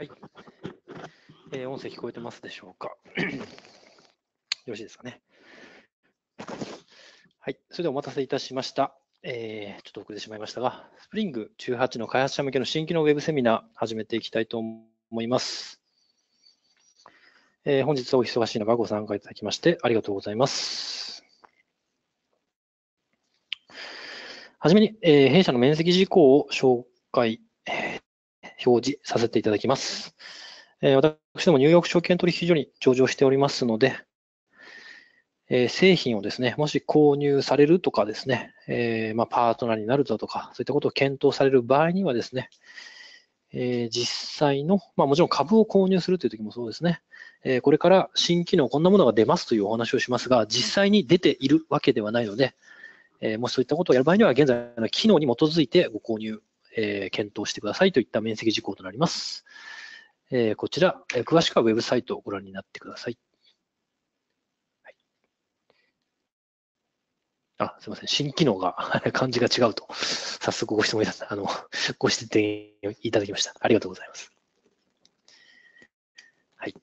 はい、えー、音声聞こえてますでしょうか よろしいですかね。はい。それではお待たせいたしました。えー、ちょっと遅れてしまいましたが、スプリング18の開発者向けの新規のウェブセミナー始めていきたいと思います。えー、本日はお忙しい中ご参加いただきましてありがとうございます。はじめに、えー、弊社の面積事項を紹介表示させていただきます。え私どもニューヨーク証券取引所に上場しておりますので、え製品をですね、もし購入されるとかですね、えまパートナーになるだとか、そういったことを検討される場合にはですね、え実際の、まあ、もちろん株を購入するという時もそうですね、えこれから新機能、こんなものが出ますというお話をしますが、実際に出ているわけではないので、えもしそういったことをやる場合には、現在の機能に基づいてご購入えー、検討してくださいといった面積事項となります。えー、こちら、えー、詳しくはウェブサイトをご覧になってください。あ、すみません。新機能が、漢 字が違うと、早速ご質問いただあの、ご指摘いただきました。ありがとうございます。はい。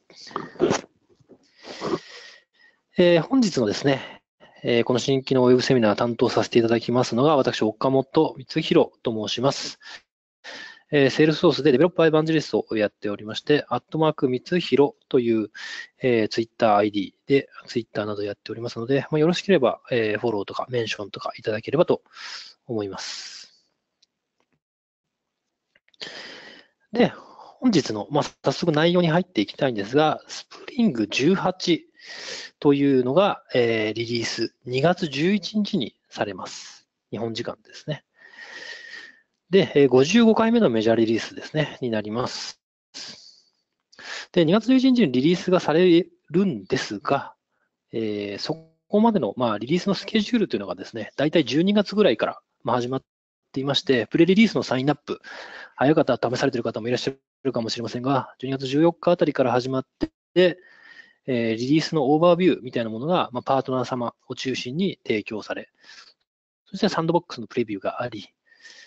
えー、本日のですね、えー、この新規のウェブセミナー担当させていただきますのが、私、岡本光弘と申します。えー、セールスソースでデベロッパーエヴァンジェリストをやっておりまして、アットマーク光弘という、えー、ツイッター ID でツイッターなどやっておりますので、まあ、よろしければ、えー、フォローとかメンションとかいただければと思います。で、本日の、まあ、早速内容に入っていきたいんですが、スプリング18というのが、えー、リリース2月11日にされます。日本時間ですね。で、え55回目のメジャーリリースですね、になります。で、2月11日にリリースがされるんですが、えー、そこまでの、まあ、リリースのスケジュールというのがですね、大体12月ぐらいから、まあ、始まっていまして、プレリリースのサインアップ、早た方、試されている方もいらっしゃるかもしれませんが、12月14日あたりから始まって、えー、リリースのオーバービューみたいなものが、まあ、パートナー様を中心に提供され、そしてサンドボックスのプレビューがあり、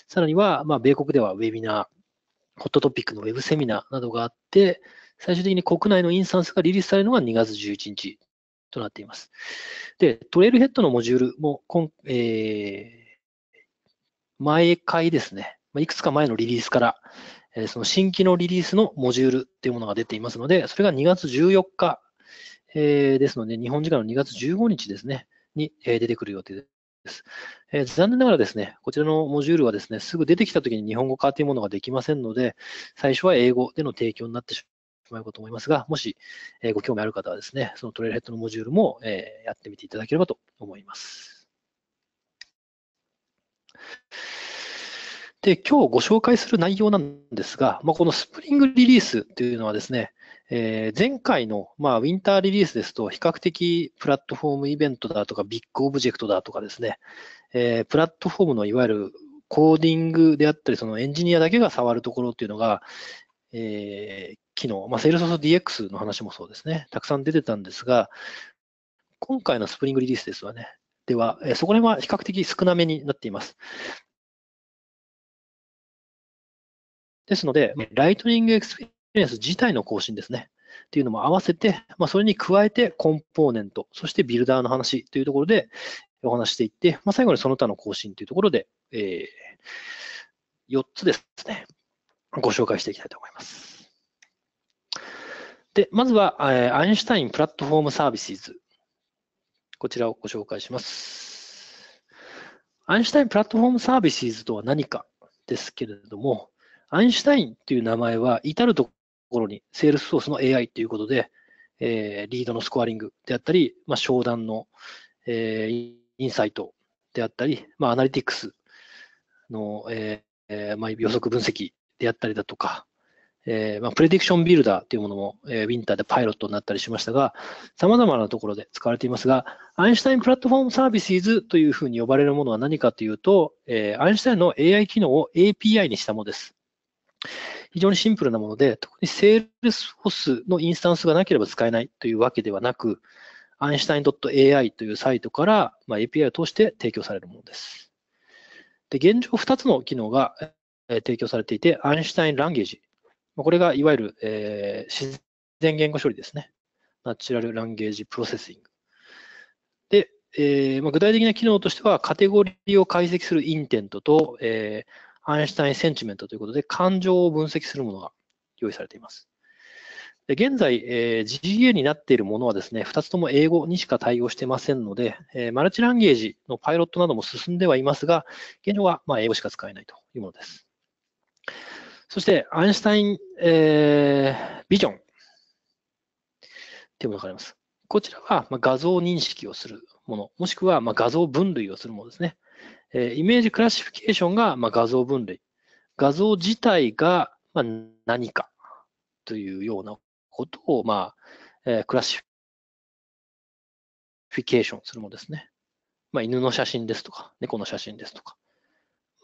さらには、まあ、米国ではウェビナー、ホットトピックのウェブセミナーなどがあって、最終的に国内のインスタンスがリリースされるのが2月11日となっています。で、トレイルヘッドのモジュールも、今えー、毎回ですね、いくつか前のリリースから、えー、その新規のリリースのモジュールっていうものが出ていますので、それが2月14日えー、ですので、日本時間の2月15日ですね、に、えー、出てくる予定です。えー、残念ながらですね、こちらのモジュールはですね、すぐ出てきたときに日本語化というものができませんので、最初は英語での提供になってしまうかと思いますが、もし、えー、ご興味ある方はですね、そのトレイルヘッドのモジュールも、えー、やってみていただければと思います。で、今日ご紹介する内容なんですが、まあ、このスプリングリリースというのはですね、えー、前回の、まあ、ウィンターリリースですと、比較的プラットフォームイベントだとか、ビッグオブジェクトだとかですね、えー、プラットフォームのいわゆるコーディングであったり、そのエンジニアだけが触るところっていうのが、えー、機能、まあ、Salesforce DX の話もそうですね、たくさん出てたんですが、今回のスプリングリリースですわね、では、えー、そこら辺は比較的少なめになっています。ですので、ライトニングエクスペレンス自体の更新ですね。っていうのも合わせて、まあ、それに加えてコンポーネント、そしてビルダーの話というところでお話していって、まあ、最後にその他の更新というところで、えー、4つですね、ご紹介していきたいと思います。で、まずは、えー、アインシュタインプラットフォームサービスズ。こちらをご紹介します。アインシュタインプラットフォームサービスズとは何かですけれども、アインシュタインという名前は至るところに、セールスソースの AI ということで、えー、リードのスコアリングであったり、まあ、商談の、えー、インサイトであったり、まあ、アナリティクスの、えーまあ、予測分析であったりだとか、えーまあ、プレディクションビルダーというものも、えー、ウィンターでパイロットになったりしましたが、様々なところで使われていますが、アインシュタインプラットフォームサービスというふうに呼ばれるものは何かというと、えー、アインシュタインの AI 機能を API にしたものです。非常にシンプルなもので、特に Salesforce のインスタンスがなければ使えないというわけではなく、アインシュタイン .ai というサイトから、ま API を通して提供されるものです。で現状2つの機能が提供されていて、アインシュタインランゲージ。これがいわゆる、えー、自然言語処理ですね。ナチュラルランゲージプロセッシング。で、えーまあ、具体的な機能としては、カテゴリーを解析するインテントと、えーアインシュタイン・センチメントということで、感情を分析するものが用意されています。で現在、えー、GA になっているものはですね、2つとも英語にしか対応してませんので、えー、マルチランゲージのパイロットなども進んではいますが、現状はまあ英語しか使えないというものです。そして、アインシュタイン、えー、ビジョンというものがあります。こちらは、まあ、画像認識をするもの、もしくは、まあ、画像分類をするものですね。えイメージクラシフィケーションが、ま画像分類。画像自体が、ま何かというようなことを、まあ、えクラシフィケーションするものですね。まあ、犬の写真ですとか、猫の写真ですとか。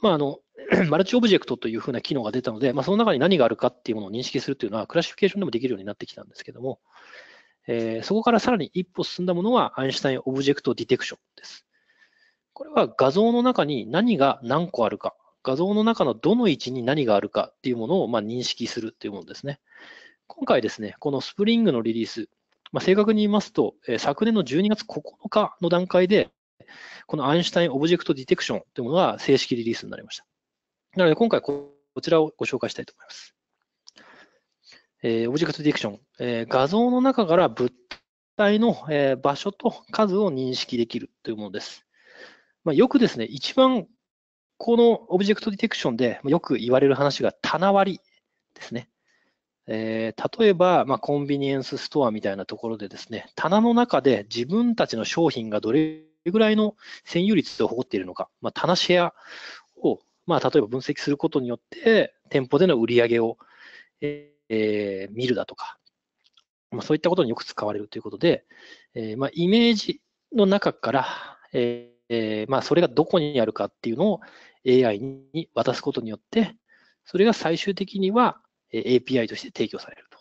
まあ、あの、マルチオブジェクトというふうな機能が出たので、まあ、その中に何があるかっていうものを認識するというのは、クラシフィケーションでもできるようになってきたんですけども、えー、そこからさらに一歩進んだものは、アインシュタインオブジェクトディテクションです。これは画像の中に何が何個あるか、画像の中のどの位置に何があるかっていうものをま認識するっていうものですね。今回ですね、このスプリングのリリース、まあ、正確に言いますと、え昨年の12月9日の段階で、このアインシュタインオブジェクトディテクションというものが正式リリースになりました。なので今回こちらをご紹介したいと思います。えー、オブジェクトディクション、えー、画像の中から物体の、え場所と数を認識できるというものです。まあ、よくですね、一番このオブジェクトディテクションでよく言われる話が棚割りですね。えー、例えば、まあ、コンビニエンスストアみたいなところでですね、棚の中で自分たちの商品がどれぐらいの占有率を誇っているのか、まあ、棚シェアを、まあ、例えば分析することによって、店舗での売り上げを、えー、見るだとか、まあ、そういったことによく使われるということで、えーまあ、イメージの中から、ええー、まあ、それがどこにあるかっていうのを AI に渡すことによって、それが最終的には API として提供されると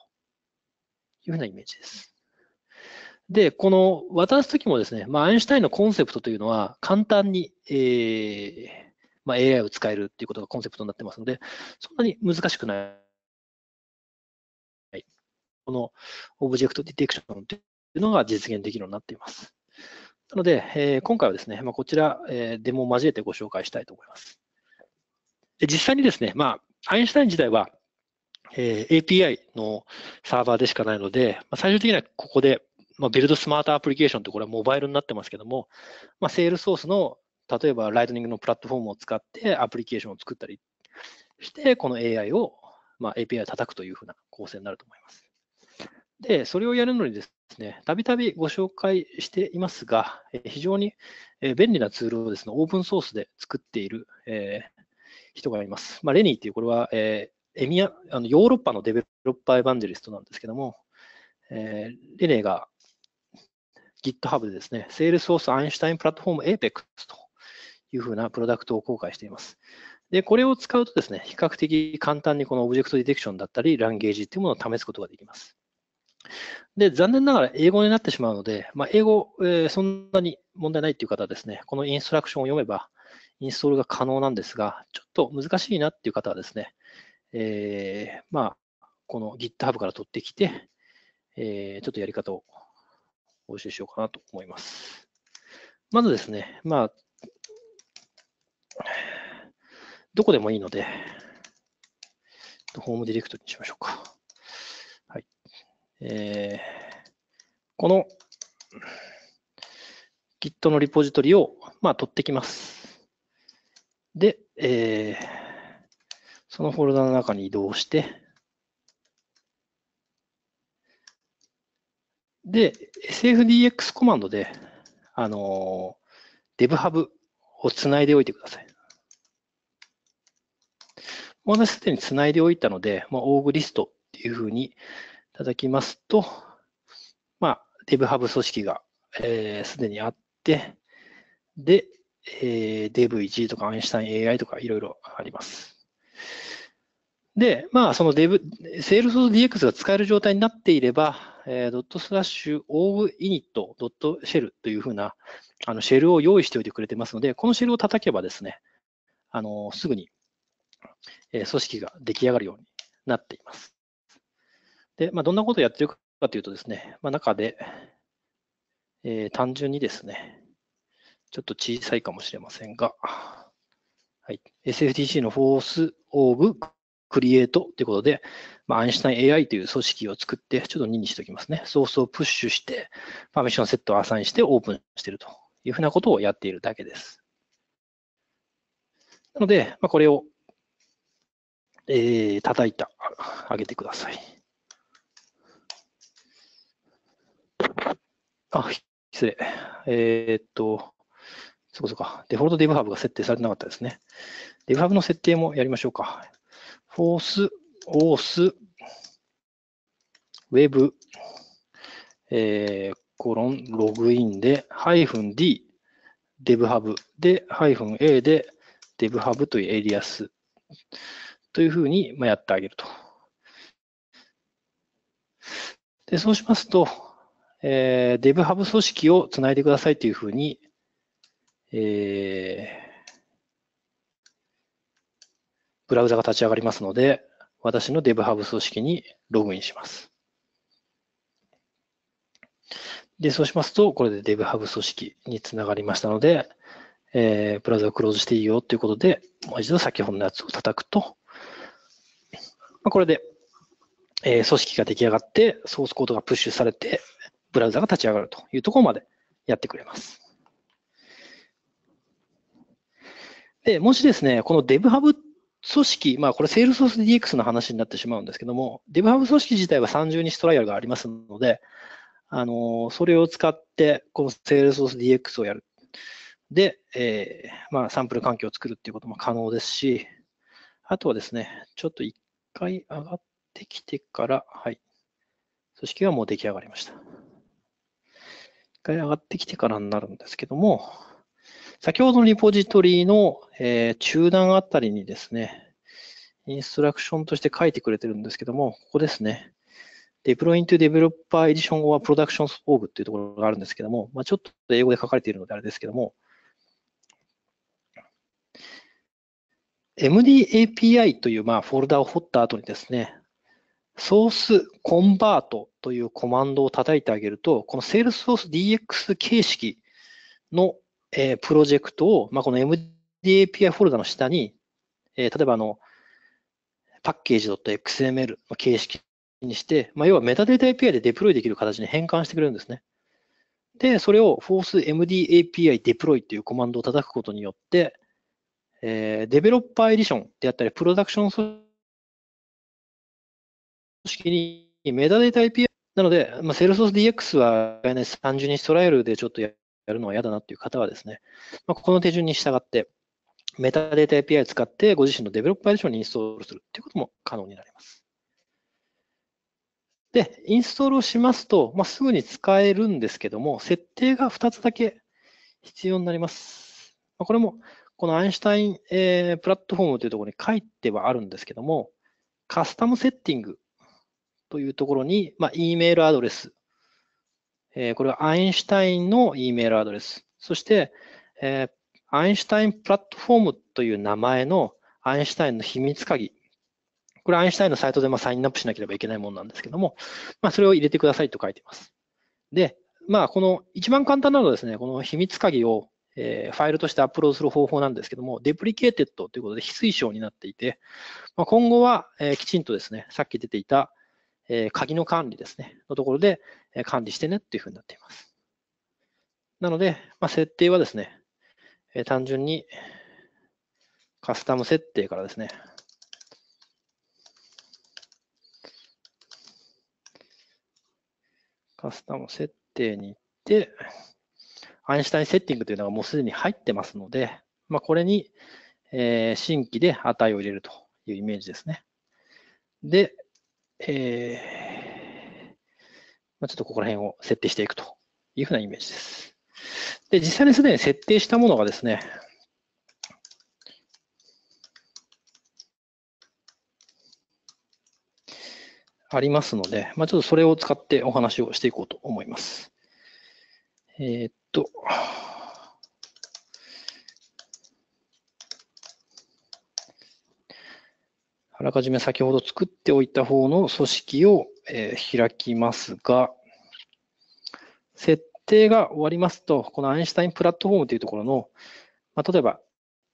いうふうなイメージです。で、この渡すときもですね、まあ、アインシュタインのコンセプトというのは簡単に、えーまあ、AI を使えるということがコンセプトになってますので、そんなに難しくない。このオブジェクトディテクションというのが実現できるようになっています。なので、えー、今回はですね、まあ、こちら、えー、デモを交えてご紹介したいと思います。で実際にですね、まあ、アインシュタイン自体は、えー、API のサーバーでしかないので、まあ、最終的にはここで、まあ、ビルドスマートアプリケーションってこれはモバイルになってますけども、まあ、セールソースの例えばライトニングのプラットフォームを使ってアプリケーションを作ったりして、この AI を、まあ、API を叩くというふうな構成になると思います。で、それをやるのにですね、たびたびご紹介していますが、非常に便利なツールをですね、オープンソースで作っている、えー、人がいます。まあ、レニーっていう、これは、えー、エミアあのヨーロッパのデベロッパーエヴァンジェリストなんですけども、えー、レネーが GitHub でですね、Salesforce アインシュタインプラットフォーム APEX というふうなプロダクトを公開しています。で、これを使うとですね、比較的簡単にこのオブジェクトディテクションだったり、ランゲージっていうものを試すことができます。で、残念ながら英語になってしまうので、まあ、英語、えー、そんなに問題ないという方はですね、このインストラクションを読めばインストールが可能なんですが、ちょっと難しいなっていう方はですね、えー、まあ、この GitHub から取ってきて、えー、ちょっとやり方をお教えしようかなと思います。まずですね、まあ、どこでもいいので、ホームディレクトにしましょうか。えー、この Git のリポジトリを、まあ、取ってきます。で、えー、そのフォルダの中に移動して、で、SFDX コマンドで、あのー、DevHub をつないでおいてください。もう私すでにつないでおいたので、まあ、オーグリストっていうふうに、ただきますと、まあ、DevHub 組織がすで、えー、にあって、で、えー、d e v g とかアインシュタイン AI とかいろいろあります。で、まあ、その Dev、SalesforceDX が使える状態になっていれば、えー、ドットスラッシュオブイニットドットシェルというふうなあのシェルを用意しておいてくれてますので、このシェルを叩けばですね、あのすぐに、えー、組織が出来上がるようになっています。で、まあ、どんなことをやってるかというとですね、まあ、中で、えー、単純にですね、ちょっと小さいかもしれませんが、はい、SFTC のフォースオ of c r e a t ということで、まあ、アインシュタイン AI という組織を作って、ちょっと2にしておきますね。ソースをプッシュして、パーミッションセットをアサインしてオープンしているというふうなことをやっているだけです。なので、まあ、これを、えー、叩いた、あげてください。あ、失礼。えー、っと、そうそか。デフォルトデブハブが設定されてなかったですね。デブハブの設定もやりましょうか。フォース、オース、ウェブ、えー、コロン、ログインで、ハイフン D、デブハブで、ハイフン A で、デブハブというエリアスというふうに、まやってあげると。で、そうしますと、えー、デブハブ組織をつないでくださいというふうに、えー、ブラウザが立ち上がりますので、私のデブハブ組織にログインします。で、そうしますと、これでデブハブ組織につながりましたので、えー、ブラウザをクローズしていいよということで、もう一度先ほどのやつを叩くと、まあ、これで、えー、組織が出来上がって、ソースコードがプッシュされて、ブラウザが立ち上がるというところまでやってくれます。で、もしですね、この DevHub 組織、まあこれ Salesforce DX の話になってしまうんですけども、DevHub 組織自体は30日トライアルがありますので、あのそれを使って、この Salesforce DX をやる。で、えー、まあサンプル環境を作るっていうことも可能ですし、あとはですね、ちょっと一回上がってきてから、はい。組織がもう出来上がりました。回上がってきてからになるんですけども、先ほどのリポジトリの、えー、中段あたりにですね、インストラクションとして書いてくれてるんですけども、ここですね。d e p l o y i n ベ to Developer Edition or Production Org っていうところがあるんですけども、まあ、ちょっと英語で書かれているのであれですけども、MDAPI というまあフォルダを掘った後にですね、ソースコンバートというコマンドを叩いてあげると、この Salesforce DX 形式の、えー、プロジェクトを、まあ、この MDAPI フォルダの下に、えー、例えばあの、パッケージ .xml の形式にして、まあ、要はメタデータ API でデプロイできる形に変換してくれるんですね。で、それを ForceMDAPI デプロイというコマンドを叩くことによって、えー、デベロッパーエディションであったり、プロダクションソ式にメタデータ API なので、まあ、セー l e s f DX は単純にストライルでちょっとやるのは嫌だなっていう方はですね、まあ、この手順に従って、メタデータ API を使ってご自身のデベロッパーエディションにインストールするっていうことも可能になります。で、インストールをしますと、まあ、すぐに使えるんですけども、設定が2つだけ必要になります。これも、このアインシュタイン、えー、プラットフォームというところに書いてはあるんですけども、カスタムセッティングというところに、まあ、E メールアドレス。えー、これはアインシュタインの E メールアドレス。そして、えー、アインシュタインプラットフォームという名前のアインシュタインの秘密鍵。これアインシュタインのサイトでまサインアップしなければいけないものなんですけども、まあ、それを入れてくださいと書いています。で、まあ、この一番簡単なのはですね、この秘密鍵をえファイルとしてアップロードする方法なんですけども、デプリケーテッドということで非推奨になっていて、まあ、今後は、えきちんとですね、さっき出ていた、えー、鍵の管理ですね、のところで管理してねっていうふうになっています。なので、まあ、設定はですね、えー、単純にカスタム設定からですね、カスタム設定に行って、アインシュタインセッティングというのがもうすでに入ってますので、まあ、これに、えー、新規で値を入れるというイメージですね。で、えー、まあ、ちょっとここら辺を設定していくというふうなイメージです。で、実際にすでに設定したものがですね、ありますので、まあ、ちょっとそれを使ってお話をしていこうと思います。えー、っと、あらかじめ先ほど作っておいた方の組織を、え開きますが、設定が終わりますと、このアインシュタインプラットフォームというところの、まあ、例えば、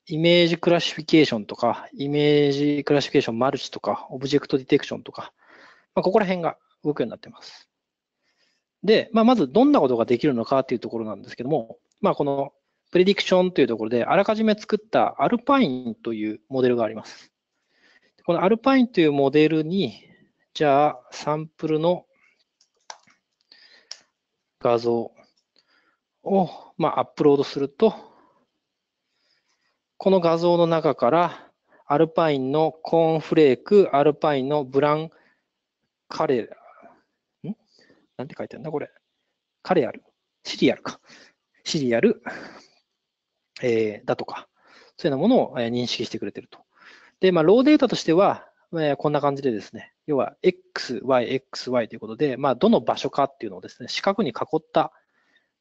イメージクラシフィケーションとか、イメージクラシフィケーションマルチとか、オブジェクトディテクションとか、まあ、ここら辺が動くようになっています。で、まあ、まずどんなことができるのかというところなんですけども、まあ、このプレディクションというところで、あらかじめ作ったアルパインというモデルがあります。このアルパインというモデルに、じゃあサンプルの画像を、まあ、アップロードすると、この画像の中からアルパインのコーンフレーク、アルパインのブランカレーんなんて書いてあるんだこれ。カレアル。シリアルか。シリアル、えー、だとか、そういうようなものを認識してくれてると。で、まあ、ローデータとしては、えこんな感じでですね、要は X、Y、X、Y ということで、まあ、どの場所かっていうのをですね、四角に囲った、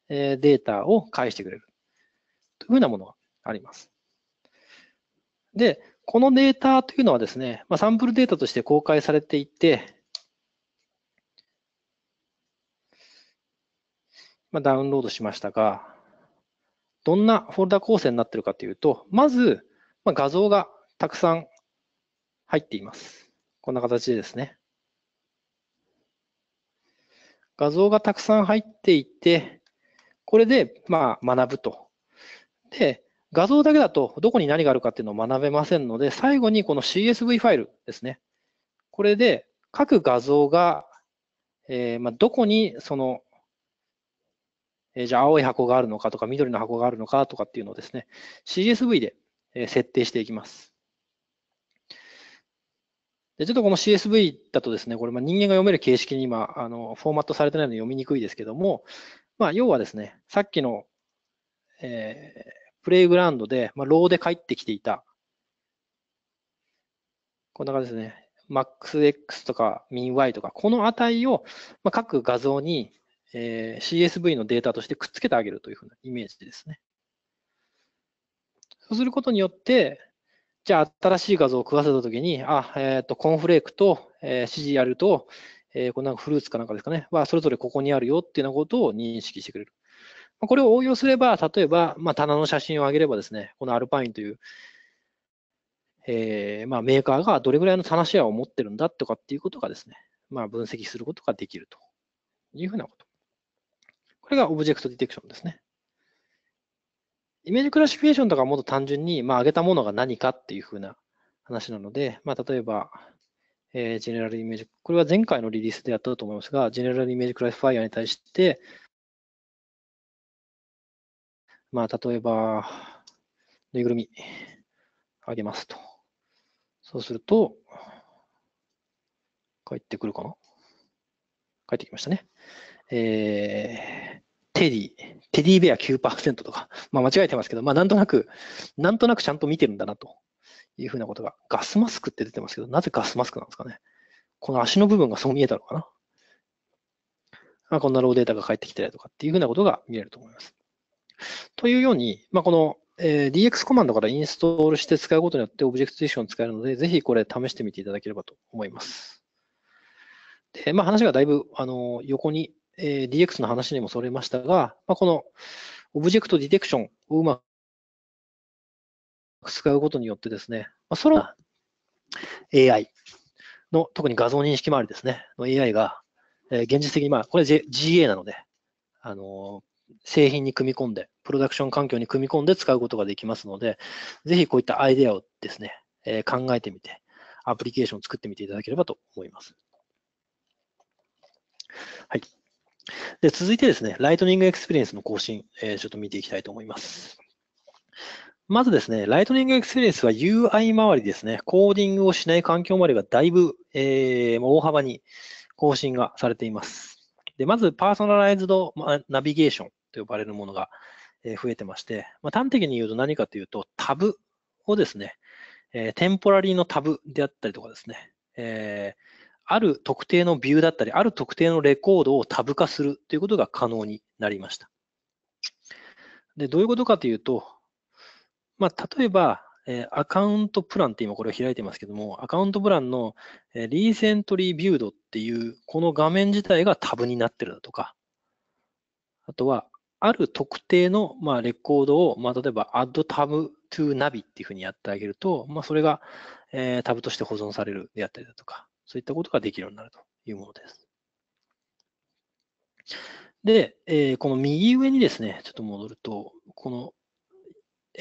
えデータを返してくれるというふうなものがあります。で、このデータというのはですね、まあ、サンプルデータとして公開されていて、まあ、ダウンロードしましたが、どんなフォルダ構成になっているかというと、まず、まあ、画像がたくさん入っています。こんな形でですね。画像がたくさん入っていて、これで、まあ、学ぶと。で、画像だけだとどこに何があるかっていうのを学べませんので、最後にこの CSV ファイルですね。これで各画像が、えー、まあ、どこにその、えー、じゃあ青い箱があるのかとか緑の箱があるのかとかっていうのをですね、CSV で設定していきます。で、ちょっとこの CSV だとですね、これ、ま人間が読める形式に今、あの、フォーマットされてないので読みにくいですけども、まあ、要はですね、さっきの、えー、プレイグラウンドで、まあ、ローで帰ってきていた、こんな感じですね、MAXX とか MinY とか、この値を、まあ、各画像に、えー、CSV のデータとしてくっつけてあげるというふうなイメージですね。そうすることによって、じゃあ新しい画像を食わせたときに、あ、えっ、ー、と、コーンフレークと、えー、指示やると、えー、このなんかフルーツかなんかですかね、は、それぞれここにあるよっていうようなことを認識してくれる。これを応用すれば、例えば、まあ、棚の写真を上げればですね、このアルパインという、えーまあ、メーカーがどれぐらいの棚シェアを持ってるんだとかっていうことがですね、まあ、分析することができるというふうなこと。これがオブジェクトディテクションですね。イメージクラシフィケーションとかはもっと単純に、まあ、上げたものが何かっていうふうな話なので、まあ、例えば、えー、ジェネラルイメージ、これは前回のリリースでやったと思いますが、ジェネラルイメージクラシファイアに対して、まあ、例えば、ぬいぐるみ、あげますと。そうすると、帰ってくるかな帰ってきましたね。えー、テディ、テディベア9%とか、まあ、間違えてますけど、まあ、なんとなく、なんとなくちゃんと見てるんだなというふうなことが、ガスマスクって出てますけど、なぜガスマスクなんですかね。この足の部分がそう見えたのかな。まあ、こんなローデータが返ってきたりとかっていうふうなことが見えると思います。というように、まあ、この、えー、DX コマンドからインストールして使うことによってオブジェクトディション使えるので、ぜひこれ試してみていただければと思います。で、まあ、話がだいぶあの横にえー、DX の話にもそれましたが、まあ、このオブジェクトディテクションをうまく使うことによってですね、まあ、その AI の、特に画像認識周りですね、の AI が、えー、現実的に、まあ、これ、J、GA なので、あのー、製品に組み込んで、プロダクション環境に組み込んで使うことができますので、ぜひこういったアイデアをですね、えー、考えてみて、アプリケーションを作ってみていただければと思います。はい。で続いてですね、ライトニングエクスペリエンスの更新、えー、ちょっと見ていきたいと思います。まずですね、ライトニングエクスペリエンスは UI 周りですね、コーディングをしない環境周りがだいぶ、えー、大幅に更新がされています。でまず、パーソナライズドナビゲーションと呼ばれるものが増えてまして、まあ、端的に言うと何かというと、タブをですね、えー、テンポラリーのタブであったりとかですね、えー、ある特定のビューだったり、ある特定のレコードをタブ化するということが可能になりました。で、どういうことかというと、まあ、例えば、えアカウントプランって今これを開いてますけども、アカウントプランの、えリーセントリービュードっていうこの画面自体がタブになってるだとか、あとはある特定の、まあ、レコードを、まあ、例えば add tab to navi っていうふうにやってあげると、まあ、それが、えタブとして保存されるであったりだとか、そういったことができるようになるというものです。で、えー、この右上にですね、ちょっと戻ると、この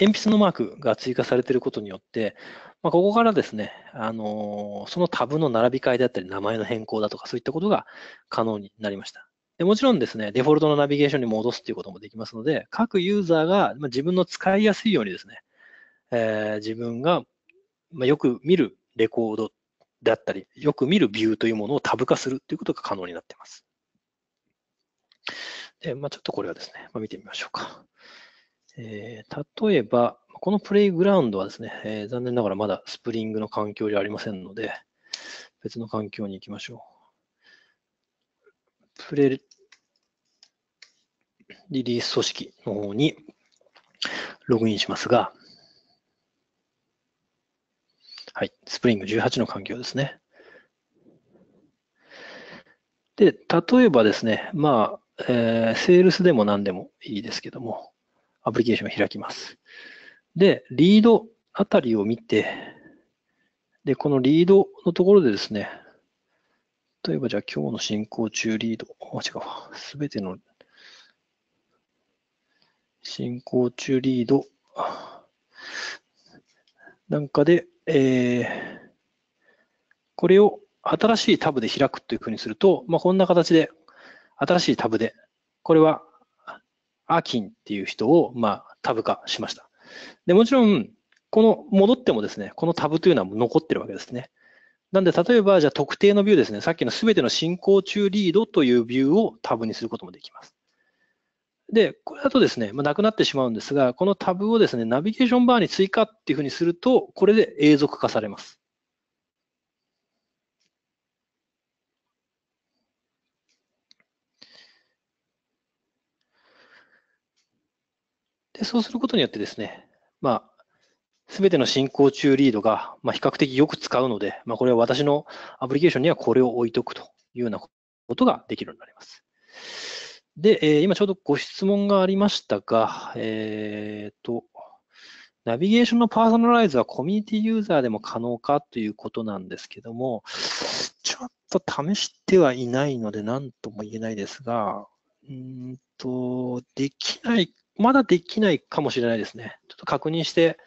鉛筆のマークが追加されていることによって、まあ、ここからですね、あのー、そのタブの並び替えであったり、名前の変更だとか、そういったことが可能になりました。でもちろんですね、デフォルトのナビゲーションに戻すということもできますので、各ユーザーが自分の使いやすいようにですね、えー、自分がよく見るレコードであったり、よく見るビューというものをタブ化するということが可能になっています。でまあ、ちょっとこれはですね、まあ、見てみましょうか。えー、例えば、このプレイグラウンドはですね、えー、残念ながらまだスプリングの環境ではありませんので、別の環境に行きましょう。プレリリース組織の方にログインしますが、はい、スプリング18の環境ですね。で、例えばですね、まあ、えー、セールスでも何でもいいですけども、アプリケーションを開きます。で、リードあたりを見て、で、このリードのところでですね、例えばじゃあ今日の進行中リード、あ、違う、すべての進行中リードなんかでえー、これを新しいタブで開くというふうにすると、まあ、こんな形で、新しいタブで、これは、アーキンっていう人を、まあ、タブ化しました。で、もちろん、この戻ってもですね、このタブというのは残ってるわけですね。なんで、例えば、じゃあ特定のビューですね、さっきのすべての進行中リードというビューをタブにすることもできます。で、これだとですね、まあ、なくなってしまうんですが、このタブをですね、ナビゲーションバーに追加っていうふうにすると、これで永続化されます。でそうすることによってですね、まあ、すべての進行中リードが、まあ、比較的よく使うので、まあ、これは私のアプリケーションにはこれを置いとくというようなことができるようになります。で、えー、今ちょうどご質問がありましたが、えっ、ー、と、ナビゲーションのパーソナライズはコミュニティユーザーでも可能かということなんですけども、ちょっと試してはいないので何とも言えないですが、うんと、できない、まだできないかもしれないですね。ちょっと確認して、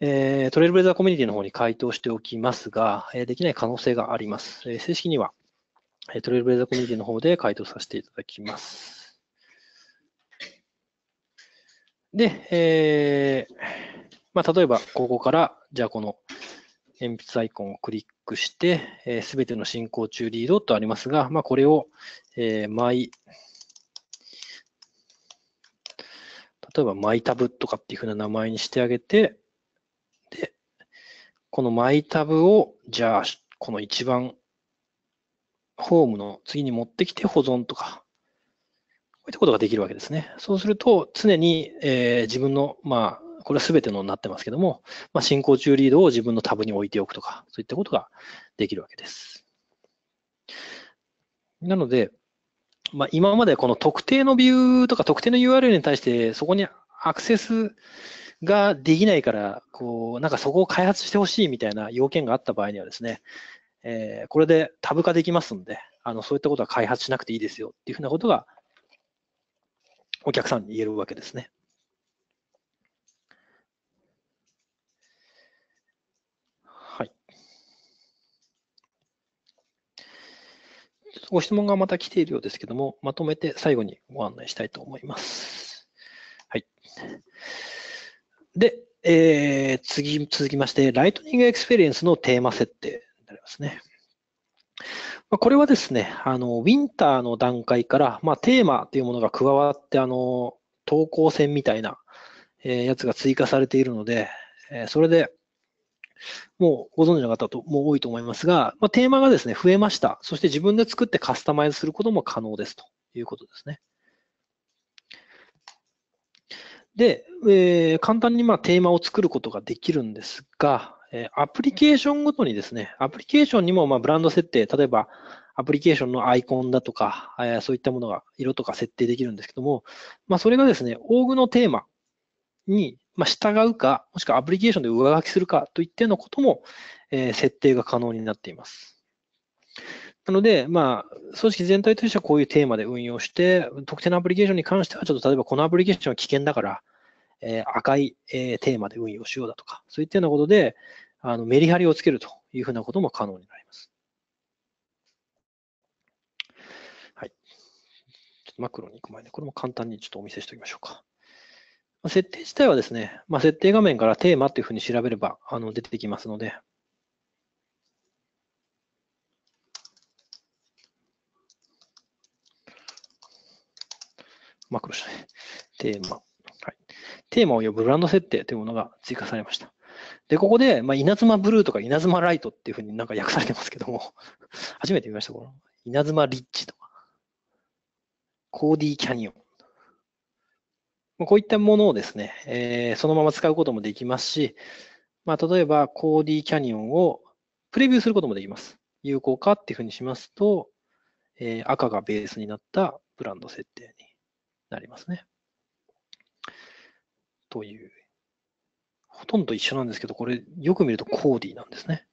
えー、トレイルブレザーコミュニティの方に回答しておきますが、えー、できない可能性があります。えー、正式にはトレイルブレイザーコミュニティの方で回答させていただきます。で、えーまあ、例えばここから、じゃあこの鉛筆アイコンをクリックして、す、えー、べ、ての進行中リードとありますが、まあ、これを、えー、マイ、例えばマイタブとかっていうふうな名前にしてあげて、で、このマイタブを、じゃあ、この一番ホームの次に持ってきて保存とか、こういったことができるわけですね。そうすると、常に、えー、自分の、まあ、これは全てのになってますけども、まあ、進行中リードを自分のタブに置いておくとか、そういったことができるわけです。なので、まあ、今までこの特定のビューとか特定の URL に対してそこにアクセスができないから、こう、なんかそこを開発してほしいみたいな要件があった場合にはですね、えー、これでタブ化できますんで、あのそういったことは開発しなくていいですよっていうふうなことが、お客さんに言えるわけですね。はい。ご質問がまた来ているようですけども、まとめて最後にご案内したいと思います。はい。で、えー、次、続きまして、ライトニングエクスペリエンスのテーマ設定ますね。これはですね、あのウィンターの段階から、まあ、テーマというものが加わって、あの投稿線みたいな、えやつが追加されているので、えそれでもうご存知の方とも多いと思いますが、まあ、テーマがですね、増えました。そして自分で作ってカスタマイズすることも可能ですということですね。で、えー、簡単にまあテーマを作ることができるんですが、えアプリケーションごとにですね、アプリケーションにもまブランド設定、例えばアプリケーションのアイコンだとか、えそういったものが色とか設定できるんですけども、まあ、それがですね、オーグのテーマに従うか、もしくはアプリケーションで上書きするかといったようなことも、え設定が可能になっています。なので、まあ、組織全体としてはこういうテーマで運用して、特定のアプリケーションに関しては、ちょっと例えばこのアプリケーションは危険だから、え赤い、えテーマで運用しようだとか、そういったようなことで、あのメリハリをつけるというふうなことも可能になります。はい。ちょっとマクロに行く前に、これも簡単にちょっとお見せしておきましょうか。設定自体はですね、まあ、設定画面からテーマというふうに調べればあの出てきますので、マクロしたい。テーマ。テーマを呼ぶブランド設定というものが追加されました。で、ここで、まあ、稲妻ブルーとか稲妻ライトっていうふうになんか訳されてますけども 初めて見ました、この。稲妻リッチとか、コーディーキャニオン。まこういったものをですね、えー、そのまま使うこともできますし、まあ、例えば、コーディーキャニオンをプレビューすることもできます。有効かっていうふうにしますと、えー、赤がベースになったブランド設定になりますね。という、ほとんど一緒なんですけど、これよく見るとコーディなんですね。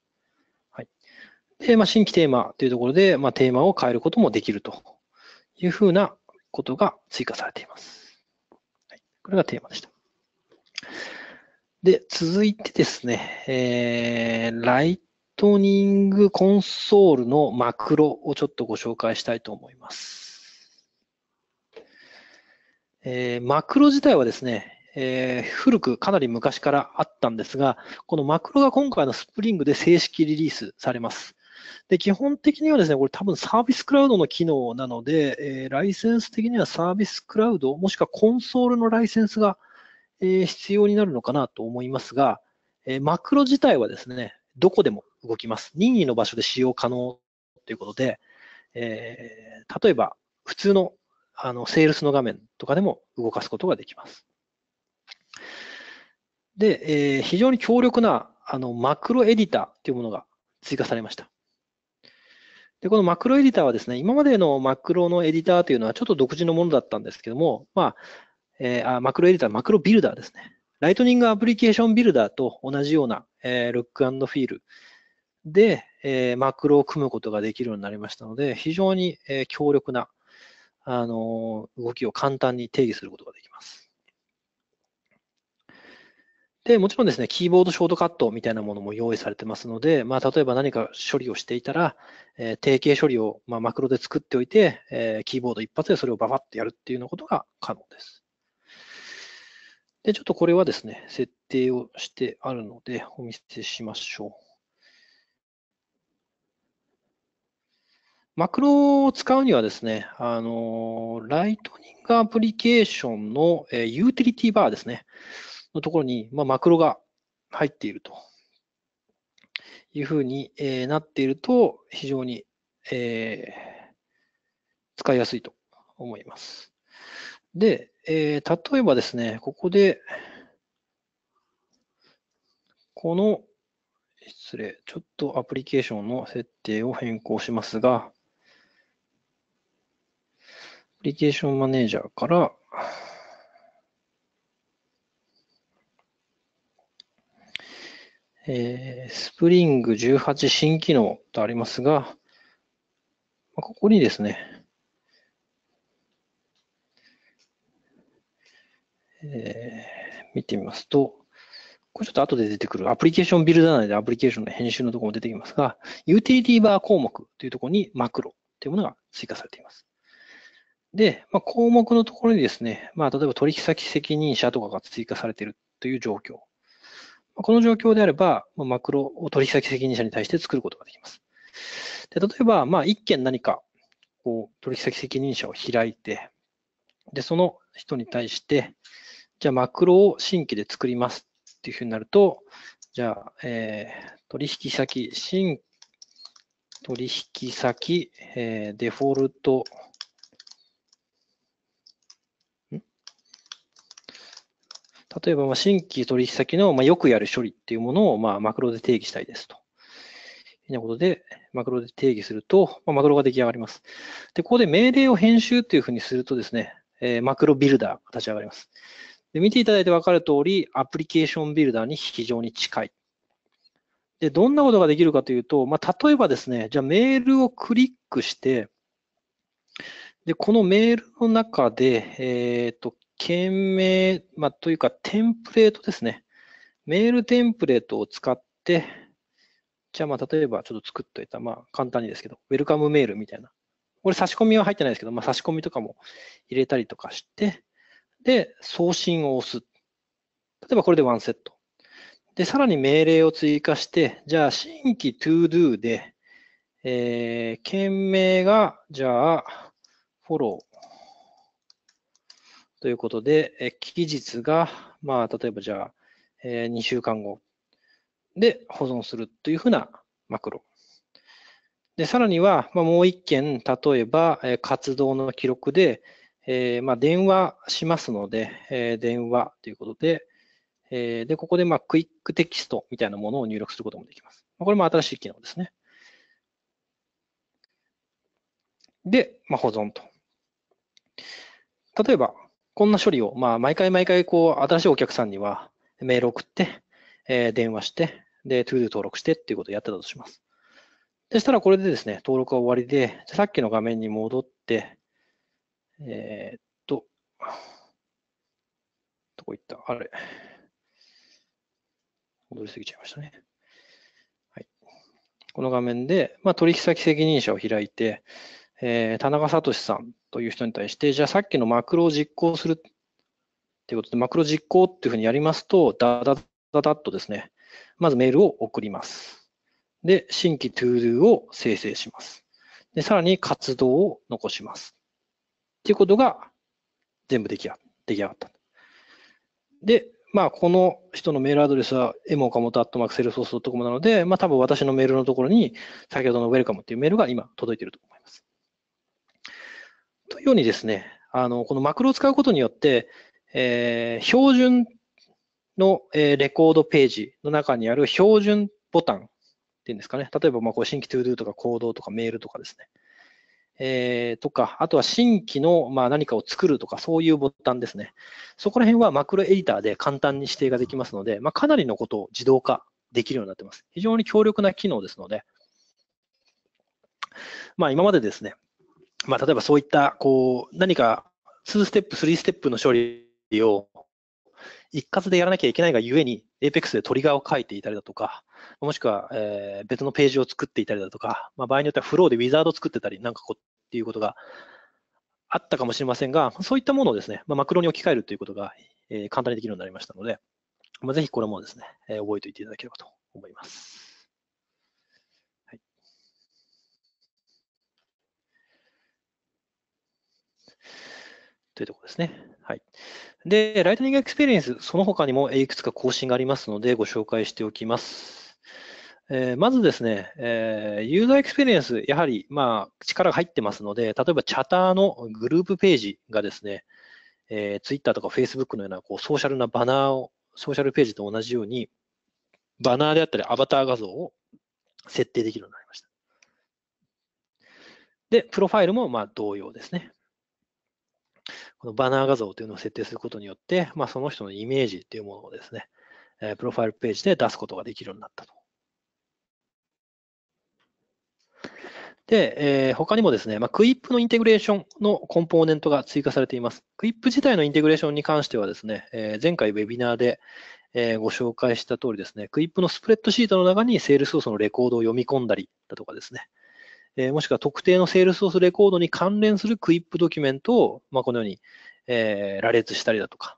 はい。で、まあ、新規テーマというところで、まあ、テーマを変えることもできるというふうなことが追加されています。はい、これがテーマでした。で、続いてですね、えー、ライトニングコンソールのマクロをちょっとご紹介したいと思います。えー、マクロ自体はですね、えー、古くかなり昔からあったんですが、このマクロが今回のスプリングで正式リリースされます。で、基本的にはですね、これ多分サービスクラウドの機能なので、えー、ライセンス的にはサービスクラウド、もしくはコンソールのライセンスが、えー、必要になるのかなと思いますが、えー、マクロ自体はですね、どこでも動きます。任意の場所で使用可能ということで、えー、例えば普通のあのセールスの画面とかでも動かすことができます。で、えー、非常に強力なあのマクロエディターというものが追加されました。で、このマクロエディターはですね、今までのマクロのエディターというのはちょっと独自のものだったんですけども、まあ、えー、あマクロエディター、マクロビルダーですね。ライトニングアプリケーションビルダーと同じような、えー、ルックフィールで、えー、マクロを組むことができるようになりましたので、非常に、えー、強力な、あのー、動きを簡単に定義することができます。で、もちろんですね、キーボードショートカットみたいなものも用意されてますので、まあ、例えば何か処理をしていたら、えー、定型処理を、まあ、マクロで作っておいて、えー、キーボード一発でそれをババッとやるっていうようなことが可能です。で、ちょっとこれはですね、設定をしてあるので、お見せしましょう。マクロを使うにはですね、あの、ライトニングアプリケーションの、えー、ユーティリティバーですね。のところに、まあ、マクロが入っているというふうに、えなっていると、非常に、えー、使いやすいと思います。で、えー、例えばですね、ここで、この、失礼、ちょっとアプリケーションの設定を変更しますが、アプリケーションマネージャーから、えー、スプリング18新機能とありますが、ここにですね、えー、見てみますと、これちょっと後で出てくるアプリケーションビルダー内でアプリケーションの編集のところも出てきますが、ユーティリティバー項目というところにマクロというものが追加されています。で、まあ、項目のところにですね、まあ、例えば取引先責任者とかが追加されているという状況この状況であれば、マクロを取引先責任者に対して作ることができます。で例えば、まあ、1件何かこう取引先責任者を開いて、でその人に対して、じゃあマクロを新規で作りますっていうふうになると、じゃあ、えー、取引先、新、取引先、えー、デフォルト例えば、新規取引先のよくやる処理っていうものをマクロで定義したいですと。いうようなことで、マクロで定義すると、マクロが出来上がります。で、ここで命令を編集っていうふうにするとですね、えマクロビルダーが立ち上がります。で見ていただいて分かる通り、アプリケーションビルダーに非常に近い。で、どんなことができるかというと、まあ、例えばですね、じゃあメールをクリックして、で、このメールの中で、えっ、ー、と、件名、まあ、というかテンプレートですね。メールテンプレートを使って、じゃあまあ例えばちょっと作っといた、まあ簡単にですけど、ウェルカムメールみたいな。これ差し込みは入ってないですけど、まあ差し込みとかも入れたりとかして、で、送信を押す。例えばこれでワンセット。で、さらに命令を追加して、じゃあ新規 todo で、えー、件名が、じゃあ、フォロー。ということで、え期日が、まあ、例えばじゃあ、えー、2週間後で保存するというふうなマクロ。で、さらには、まあ、もう一件、例えば、え活動の記録で、えー、まあ、電話しますので、えー、電話ということで、えー、で、ここで、まあ、クイックテキストみたいなものを入力することもできます。これも新しい機能ですね。で、まあ、保存と。例えば、こんな処理を、まあ、毎回毎回、こう、新しいお客さんにはメール送って、えー、電話して、で、ゥードゥ登録してっていうことをやってたとします。でしたら、これでですね、登録は終わりで、じゃさっきの画面に戻って、えー、っと、どこ行ったあれ。戻りすぎちゃいましたね。はい、この画面で、まあ、取引先責任者を開いて、えー、田中聡さんという人に対して、じゃあさっきのマクロを実行するっていうことで、マクロ実行っていうふうにやりますと、ダダダダッとですね、まずメールを送ります。で、新規 ToDo を生成します。で、さらに活動を残します。っていうことが全部出来出来上がった。で、まあ、この人のメールアドレスは mokamoto.maxelsource.com なので、まあ、多分私のメールのところに、先ほどのウェルカムっていうメールが今届いていると思います。というようにですね、あの、このマクロを使うことによって、えー、標準の、えー、レコードページの中にある標準ボタンっていうんですかね。例えば、まあ、こう新規 ToDo とか行動とかメールとかですね。えー、とか、あとは新規の、まあ、何かを作るとか、そういうボタンですね。そこら辺はマクロエディターで簡単に指定ができますので、まあ、かなりのことを自動化できるようになっています。非常に強力な機能ですので、まあ、今までですね、まあ、例えばそういった、こう、何か2ステップ、3ステップの処理を一括でやらなきゃいけないがゆえに、Apex でトリガーを書いていたりだとか、もしくは、えー、別のページを作っていたりだとか、まあ、場合によってはフローでウィザードを作ってたり、なんかこうっていうことがあったかもしれませんが、そういったものをですね、まあ、マクロに置き換えるということが、えー、簡単にできるようになりましたので、まあ、ぜひこれもですね、えー、覚えておいていただければと思います。というところですね。はい。で、ライトニングエクスペリエンス、その他にもいくつか更新がありますので、ご紹介しておきます。えー、まずですね、えー、ユーザーエクスペリエンス、やはり、まあ、力が入ってますので、例えばチャターのグループページがですね、えー、Twitter とか Facebook のようなこうソーシャルなバナーを、ソーシャルページと同じように、バナーであったりアバター画像を設定できるようになりました。で、プロファイルもまあ同様ですね。このバナー画像というのを設定することによって、まあ、その人のイメージというものをですね、えプロファイルページで出すことができるようになったと。で、えー、他にもですね、まあ、クイップのインテグレーションのコンポーネントが追加されています。クイップ自体のインテグレーションに関してはですね、えー、前回ウェビナーで、えー、ご紹介した通りですね、クイップのスプレッドシートの中にセールスソースのレコードを読み込んだりだとかですね、えー、もしくは特定のセールス s f レコードに関連するクイップドキュメントを、まあ、このように、えー、羅列したりだとか、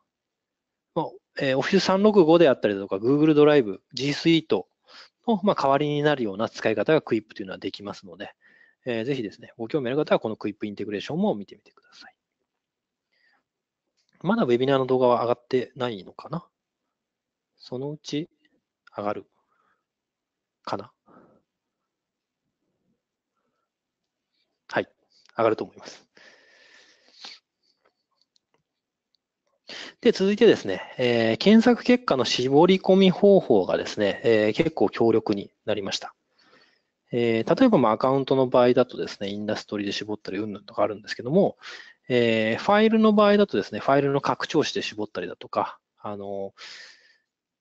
まあえー、Office365 であったりだとか、Google ドライブ、G Suite の、まあ、代わりになるような使い方がクイップというのはできますので、えー、ぜひですね、ご興味ある方はこのクイップインテグレーションも見てみてください。まだウェビナーの動画は上がってないのかなそのうち上がるかな上がると思います。で、続いてですね、えー、検索結果の絞り込み方法がですね、えー、結構強力になりました。えー、例えば、まアカウントの場合だとですね、インダストリーで絞ったり、うんぬんとかあるんですけども、えー、ファイルの場合だとですね、ファイルの拡張子で絞ったりだとか、あの、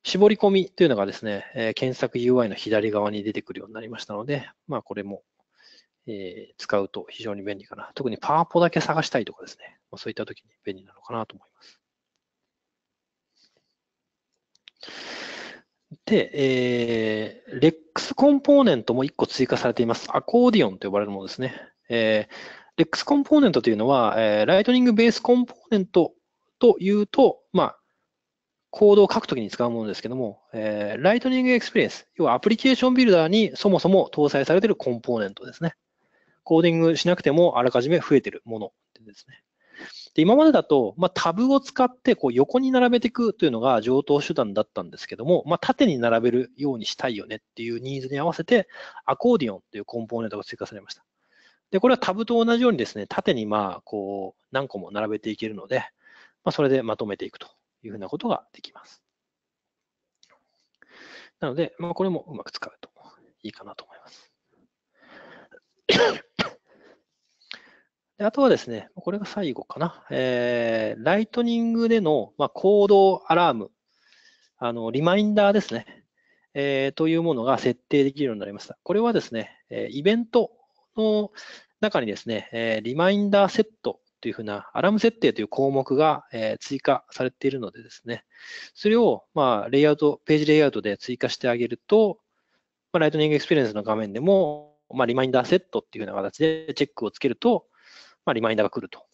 絞り込みというのがですね、えー、検索 UI の左側に出てくるようになりましたので、まあ、これもえ使うと非常に便利かな。特にパワポだけ探したいとかですね。まそういった時に便利なのかなと思います。で、えー、レックスコンポーネントも1個追加されています。アコーディオンと呼ばれるものですね。えー、レックスコンポーネントというのは、えー、ライトニングベースコンポーネントというと、まあ、コードを書くときに使うものですけども、えー、ライトニングエクスペリエンス、要はアプリケーションビルダーにそもそも搭載されているコンポーネントですね。コーディングしなくてもあらかじめ増えてるものですね。で今までだと、まあ、タブを使ってこう横に並べていくというのが上等手段だったんですけども、まあ、縦に並べるようにしたいよねっていうニーズに合わせて、アコーディオンというコンポーネントが追加されました。で、これはタブと同じようにですね、縦にまあこう何個も並べていけるので、まあ、それでまとめていくというふうなことができます。なので、まあ、これもうまく使うといいかなと思います。であとはですね、これが最後かな。えー、ライトニングでの、まあ、行動アラーム、あの、リマインダーですね、えー、というものが設定できるようになりました。これはですね、えイベントの中にですね、えリマインダーセットというふうなアラーム設定という項目が、え追加されているのでですね、それを、まあ、レイアウト、ページレイアウトで追加してあげると、まあ、ライトニングエクスペリエンスの画面でも、まあ、リマインダーセットっていうふうな形でチェックをつけると、まあ、リマインダーが来ると。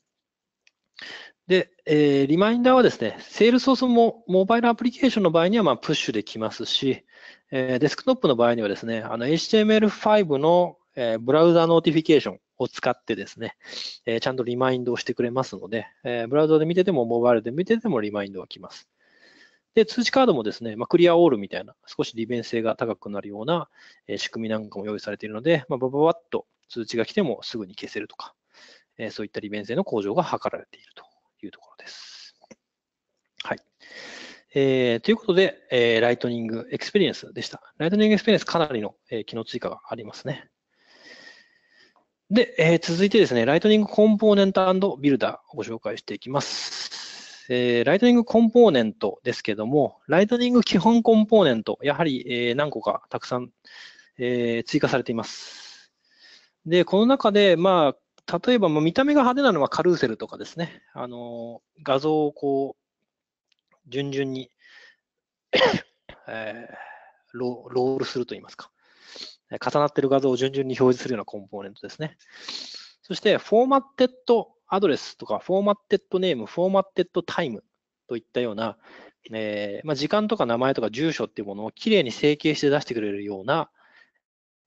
で、えー、リマインダーはですね、セールソースもモバイルアプリケーションの場合にはまあプッシュできますし、えー、デスクトップの場合にはですね、あの HTML5 の、えー、ブラウザーノーティフィケーションを使ってですね、えー、ちゃんとリマインドをしてくれますので、えー、ブラウザで見てても、モバイルで見ててもリマインドは来ます。で、通知カードもですね、まあ、クリアオールみたいな、少し利便性が高くなるような、えー、仕組みなんかも用意されているので、まあ、ばばばっと通知が来てもすぐに消せるとか、えそういった利便性の向上が図られているというところです。はい。えー、ということで、えー、ライトニングエクスペリエンスでした。ライトニングエクスペリエンスかなりの、えー、機能追加がありますね。で、えー、続いてですね、ライトニングコンポーネントビルダーをご紹介していきます。えー、ライトニングコンポーネントですけども、ライトニング基本コンポーネント、やはり、えー、何個かたくさん、えー、追加されています。で、この中で、まあ、例えば、見た目が派手なのはカルーセルとかですね、あの画像をこう、順々にえーロ、ロールするといいますか、重なっている画像を順々に表示するようなコンポーネントですね。そして、フォーマッテッドアドレスとか、フォーマッテッドネーム、フォーマッテッドタイムといったような、えーまあ、時間とか名前とか住所っていうものをきれいに整形して出してくれるような、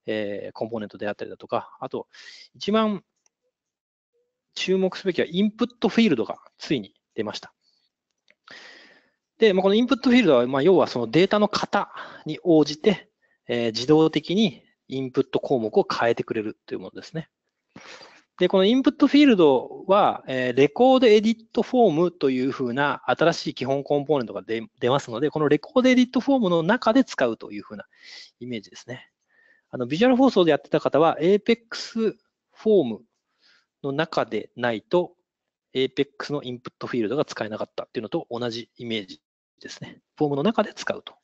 えー、コンポーネントであったりだとか、あと、一番注目すべきはインプットフィールドがついに出ました。で、まあ、このインプットフィールドは、まあ、要はそのデータの型に応じて、えー、自動的にインプット項目を変えてくれるというものですね。で、このインプットフィールドは、えー、レコードエディットフォームというふうな新しい基本コンポーネントが出出ますので、このレコードエディットフォームの中で使うというふうなイメージですね。あの、ビジュアル放送でやってた方は APEX フォームの中でないと、APEX のインプットフィールドが使えなかったっていうのと同じイメージですね。フォームの中で使うと。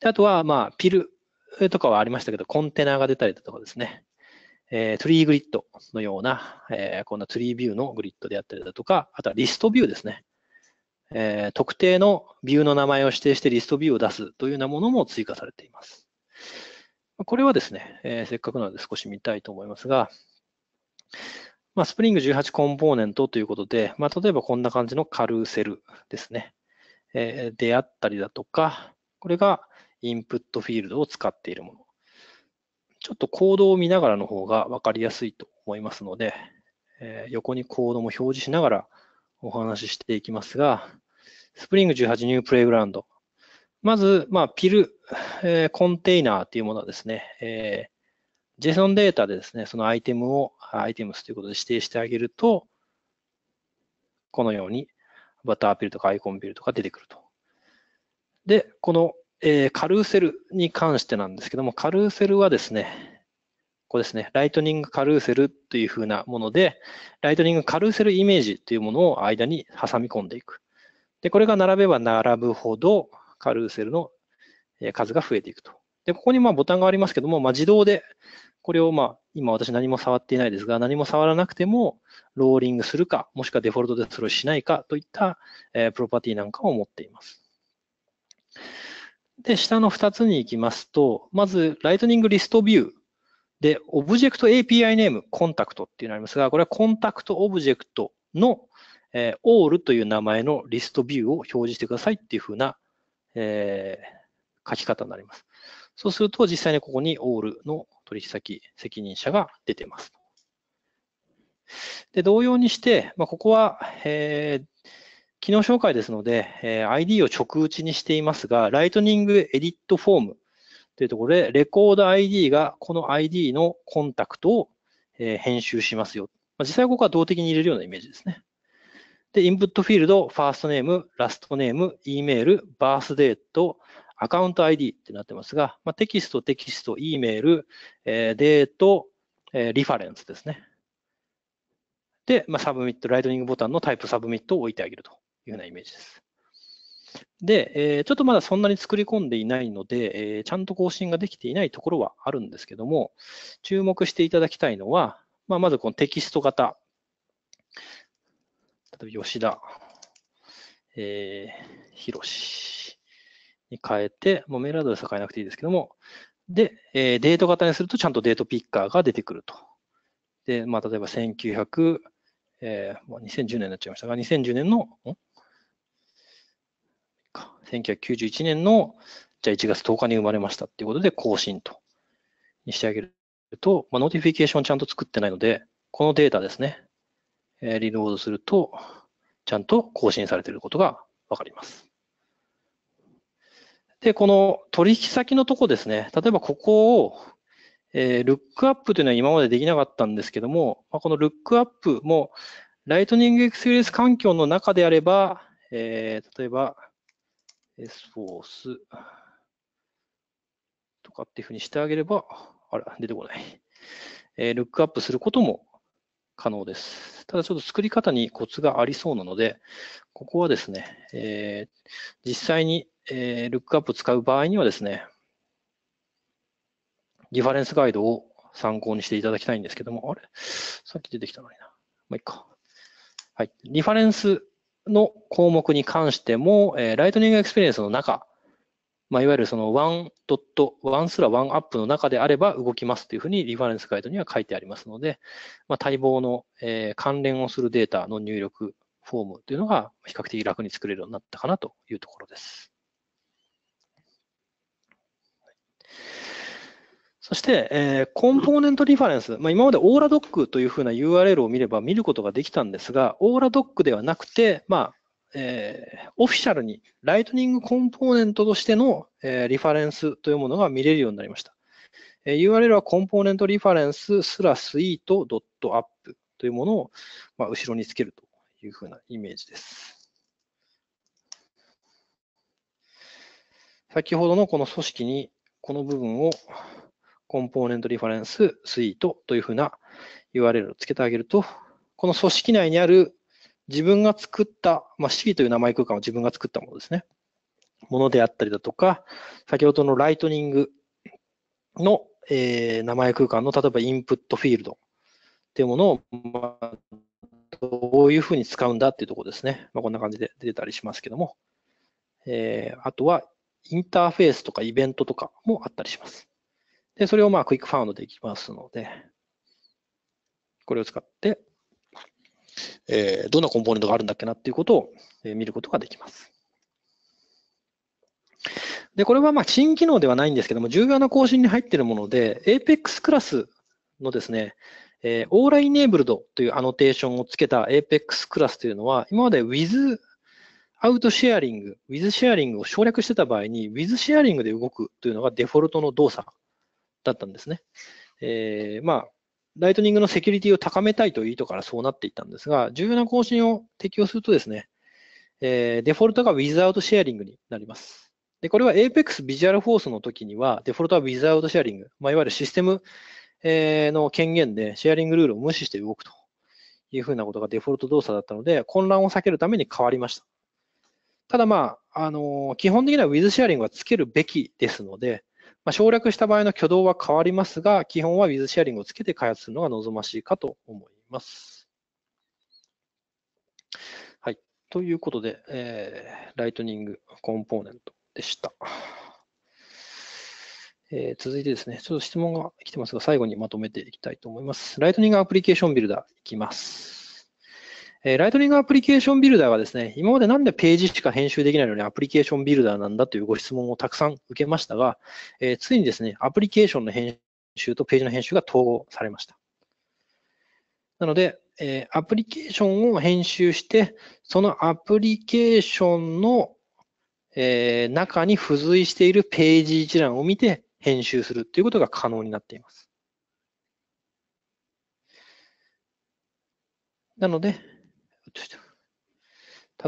であとは、まあ、ピルとかはありましたけど、コンテナが出たりだとかですね、えー、トリーグリッドのような、えー、こんなトリービューのグリッドであったりだとか、あとはリストビューですね。えー、特定のビューの名前を指定してリストビューを出すというようなものも追加されています。これはですね、えー、せっかくなので少し見たいと思いますが、まあ、スプリング18コンポーネントということで、まあ、例えばこんな感じのカルーセルですね、えー、であったりだとか、これがインプットフィールドを使っているもの。ちょっとコードを見ながらの方が分かりやすいと思いますので、えー、横にコードも表示しながらお話ししていきますが、スプリング18ニュープレイグラウンド。まず、まあ、ピル、えー、コンテイナーというものはですね、えー JSON データでですね、そのアイテムを、アイテムスということで指定してあげると、このように、バタービルとかアイコンビルとか出てくると。で、この、えー、カルーセルに関してなんですけども、カルーセルはですね、ここですね、ライトニングカルーセルというふうなもので、ライトニングカルーセルイメージというものを間に挟み込んでいく。で、これが並べば並ぶほど、カルーセルの数が増えていくと。で、ここにまあボタンがありますけども、まあ、自動でこれをまあ今私何も触っていないですが、何も触らなくてもローリングするか、もしくはデフォルトでそれをしないかといった、えー、プロパティなんかを持っています。で、下の2つに行きますと、まず Lightning List View で、オブジェクト API ネーム、コンタクトっていうのがありますが、これはコンタクトオブジェクトの、えー、all という名前のリストビューを表示してくださいっていうふうな、えー、書き方になります。そうすると実際にここにオールの取引先、責任者が出てます。で同様にして、まあ、ここは、えー、機能紹介ですので、えー、ID を直打ちにしていますが、ライトニングエディットフォームというところで、レコード ID がこの ID のコンタクトを、えー、編集しますよ。まあ、実際ここは動的に入れるようなイメージですね。で、インプットフィールド、ファーストネーム、ラストネーム、E メール、バースデート、アカウント ID ってなってますが、まあ、テキスト、テキスト、E メール、えー、デート、えー、リファレンスですね。で、まあ、サブミット、ライトニングボタンのタイプサブミットを置いてあげるというようなイメージです。で、えー、ちょっとまだそんなに作り込んでいないので、えー、ちゃんと更新ができていないところはあるんですけども、注目していただきたいのは、まあ、まずこのテキスト型。例えば、吉田、えー、広しに変えて、もうメールアドレスは変えなくていいですけども、で、えー、デート型にするとちゃんとデートピッカーが出てくると。で、まあ、例えば1900、えー、もう2010年になっちゃいましたが、2010年の、ん ?1991 年の、じゃあ1月10日に生まれましたっていうことで更新と、にしてあげると、まあ、ノーティフィケーションちゃんと作ってないので、このデータですね、えー、リロードすると、ちゃんと更新されていることがわかります。で、この取引先のとこですね。例えばここを、えー、ルックアップというのは今までできなかったんですけども、まあ、このルックアップも、ライトニングエクス x ス環境の中であれば、えー、例えば、s フォースとかっていうふうにしてあげれば、あら、出てこない。えー、ルックアップすることも可能です。ただちょっと作り方にコツがありそうなので、ここはですね、えー、実際にえー、ルックアップ使う場合にはですね、リファレンスガイドを参考にしていただきたいんですけども、あれさっき出てきたのにな。まあ、いっか。はい。リファレンスの項目に関しても、えー、ライトニングエクスペリエンスの中、まあ、いわゆるそのワンドット、ワンすらワンアップの中であれば動きますというふうにリファレンスガイドには書いてありますので、まあ、待望の、えー、関連をするデータの入力フォームというのが比較的楽に作れるようになったかなというところです。そして、えー、コンポーネントリファレンス。まあ、今までオーラドックというふうな URL を見れば見ることができたんですが、オーラドックではなくて、まあ、えー、オフィシャルにライトニングコンポーネントとしての、えー、リファレンスというものが見れるようになりました。え URL はコンポーネントリファレンススラスイートドットアップというものを、まあ、後ろにつけるというふうなイメージです。先ほどのこの組織にこの部分をコンポーネントリファレンススイートというふうな URL をつけてあげると、この組織内にある自分が作った、まあ、C という名前空間を自分が作ったものですね。ものであったりだとか、先ほどのライトニングの、えー、名前空間の例えばインプットフィールドっていうものを、まあ、どういうふうに使うんだっていうところですね。まあ、こんな感じで出てたりしますけども。えー、あとはインターフェースとかイベントとかもあったりします。で、それをまあクイックファウンドできますので、これを使って、えー、どんなコンポーネントがあるんだっけなっていうことを、え見ることができます。で、これはまあ新機能ではないんですけども、重要な更新に入っているもので、Apex クラスのですね、えー、オーライネーブルドというアノテーションをつけた Apex クラスというのは、今まで With アウトシェアリング、ウィズシェアリングを省略してた場合に、ウィズシェアリングで動くというのがデフォルトの動作だったんですね。えー、まあ、ライトニングのセキュリティを高めたいという意図からそうなっていったんですが、重要な更新を適用するとですね、えー、デフォルトがウィズアウトシェアリングになります。で、これは Apex Visual Force の時には、デフォルトはウィズアウトシェアリング、まあ、いわゆるシステムの権限でシェアリングルールを無視して動くというふうなことがデフォルト動作だったので、混乱を避けるために変わりました。ただまあ、あのー、基本的にはウィズシェアリングはつけるべきですので、まあ、省略した場合の挙動は変わりますが、基本はウィズシェアリングをつけて開発するのが望ましいかと思います。はい。ということで、えー、ライトニングコンポーネントでした。えー、続いてですね、ちょっと質問が来てますが、最後にまとめていきたいと思います。ライトニングアプリケーションビルダーいきます。えー、ライトニングアプリケーションビルダーがですね、今までなんでページしか編集できないのにアプリケーションビルダーなんだというご質問をたくさん受けましたが、えー、ついにですね、アプリケーションの編集とページの編集が統合されました。なので、えー、アプリケーションを編集して、そのアプリケーションの、え中に付随しているページ一覧を見て編集するということが可能になっています。なので、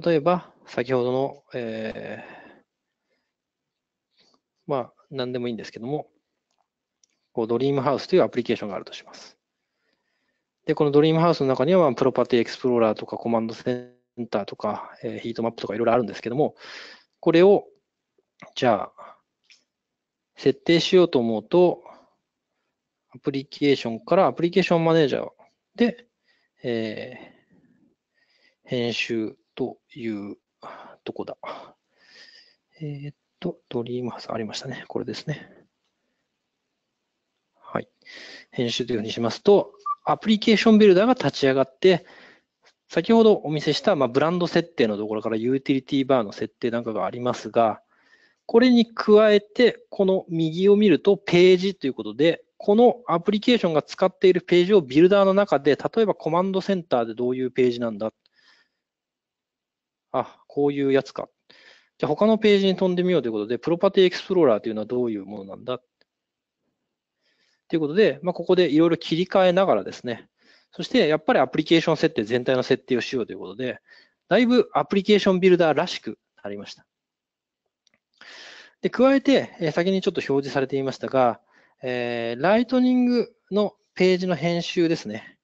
例えば、先ほどの、えー、まあ、何でもいいんですけども、こうドリームハウスというアプリケーションがあるとします。で、このドリームハウスの中には、プロパティエクスプローラーとかコマンドセンターとか、えー、ヒートマップとかいろいろあるんですけども、これを、じゃあ、設定しようと思うと、アプリケーションからアプリケーションマネージャーで、えー、編集というとこだ。えー、っと、ドリームハウスありましたね。これですね。はい。編集というふうにしますと、アプリケーションビルダーが立ち上がって、先ほどお見せした、まあ、ブランド設定のところからユーティリティバーの設定なんかがありますが、これに加えて、この右を見るとページということで、このアプリケーションが使っているページをビルダーの中で、例えばコマンドセンターでどういうページなんだ、あ、こういうやつか。じゃあ他のページに飛んでみようということで、プロパティエクスプローラーというのはどういうものなんだということで、まあ、ここでいろいろ切り替えながらですね、そしてやっぱりアプリケーション設定全体の設定をしようということで、だいぶアプリケーションビルダーらしくなりました。で、加えて、え先にちょっと表示されていましたが、えー、ライトニングのページの編集ですね。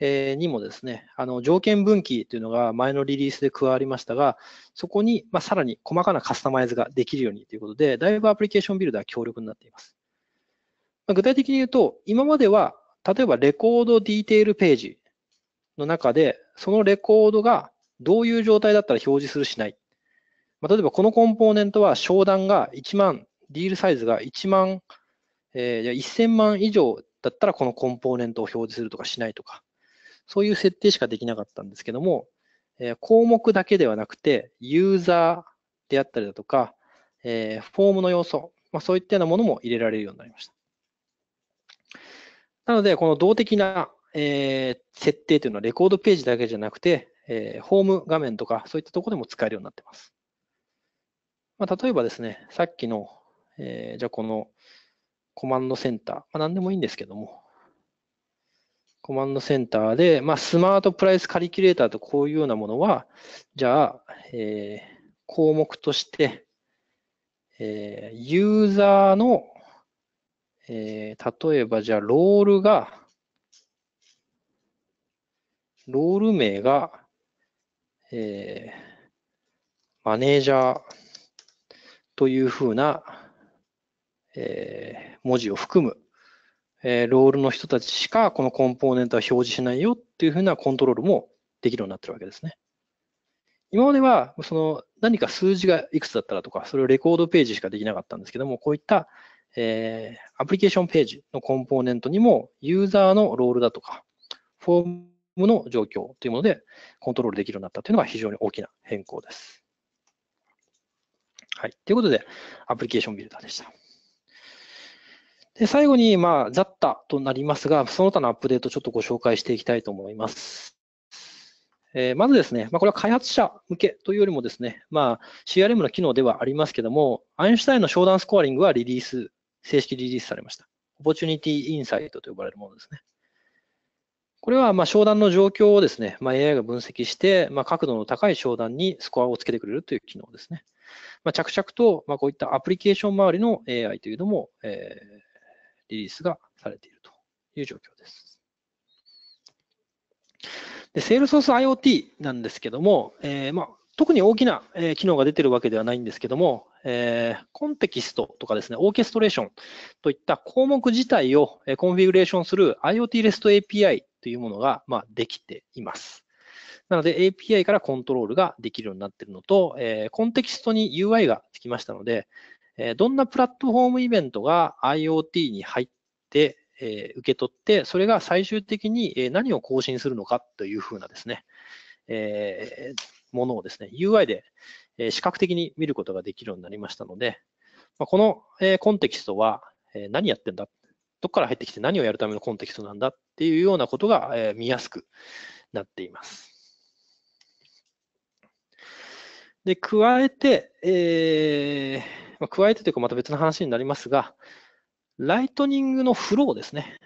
えにもですね、あの条件分岐というのが前のリリースで加わりましたが、そこに、まあ、さらに細かなカスタマイズができるようにということで、だいぶアプリケーションビルダー強力になっています。まあ、具体的に言うと、今までは、例えばレコードディテールページの中で、そのレコードがどういう状態だったら表示するしない。まあ、例えばこのコンポーネントは商談が1万、ディールサイズが1万、えー、1000万以上だったらこのコンポーネントを表示するとかしないとか、そういう設定しかできなかったんですけども、えー、項目だけではなくて、ユーザーであったりだとか、えー、フォームの要素、まあ、そういったようなものも入れられるようになりました。なので、この動的な、えー、設定というのはレコードページだけじゃなくて、えー、ホーム画面とかそういったところでも使えるようになっています。まあ、例えばですね、さっきの、えー、じゃあこのコマンドセンター、まあ、何でもいいんですけども、コマンドセンターで、まあ、スマートプライスカリキュレーターとこういうようなものは、じゃあ、えー、項目として、えー、ユーザーの、えー、例えばじゃあ、ロールが、ロール名が、えー、マネージャーというふうな、えー、文字を含むえロールの人たちしかこのコンポーネントは表示しないよっていうふうなコントロールもできるようになってるわけですね。今まではその何か数字がいくつだったらとか、それをレコードページしかできなかったんですけども、こういった、えー、アプリケーションページのコンポーネントにもユーザーのロールだとか、フォームの状況というものでコントロールできるようになったというのが非常に大きな変更です。はい。ということで、アプリケーションビルダーでした。で最後に、まあ、ざったとなりますが、その他のアップデートちょっとご紹介していきたいと思います。えー、まずですね、まあ、これは開発者向けというよりもですね、まあ、CRM の機能ではありますけども、アインシュタインの商談スコアリングはリリース、正式リリースされました。オポチュニティインサイトと呼ばれるものですね。これはまあ商談の状況をですね、まあ、AI が分析して、まあ、角度の高い商談にスコアをつけてくれるという機能ですね。まあ、着々とまあこういったアプリケーション周りの AI というのも、えー、リリースがされているという状況です。で、Salesforce IoT なんですけども、えー、まあ、特に大きな、え機能が出てるわけではないんですけども、えー、コンテキストとかですね、オーケストレーションといった項目自体を、えコンフィグレーションする IoT REST API というものが、まあ、できています。なので API からコントロールができるようになっているのと、えコンテキストに UI がつきましたので、えどんなプラットフォームイベントが IoT に入って、え受け取って、それが最終的に何を更新するのかというふうなですね、えものをですね、UI で視覚的に見ることができるようになりましたので、まこのコンテキストは何やってんだ、どこから入ってきて何をやるためのコンテキストなんだっていうようなことが見やすくなっています。で、加えて、えーまあ、加えてというかまた別の話になりますが、ライトニングのフローですね、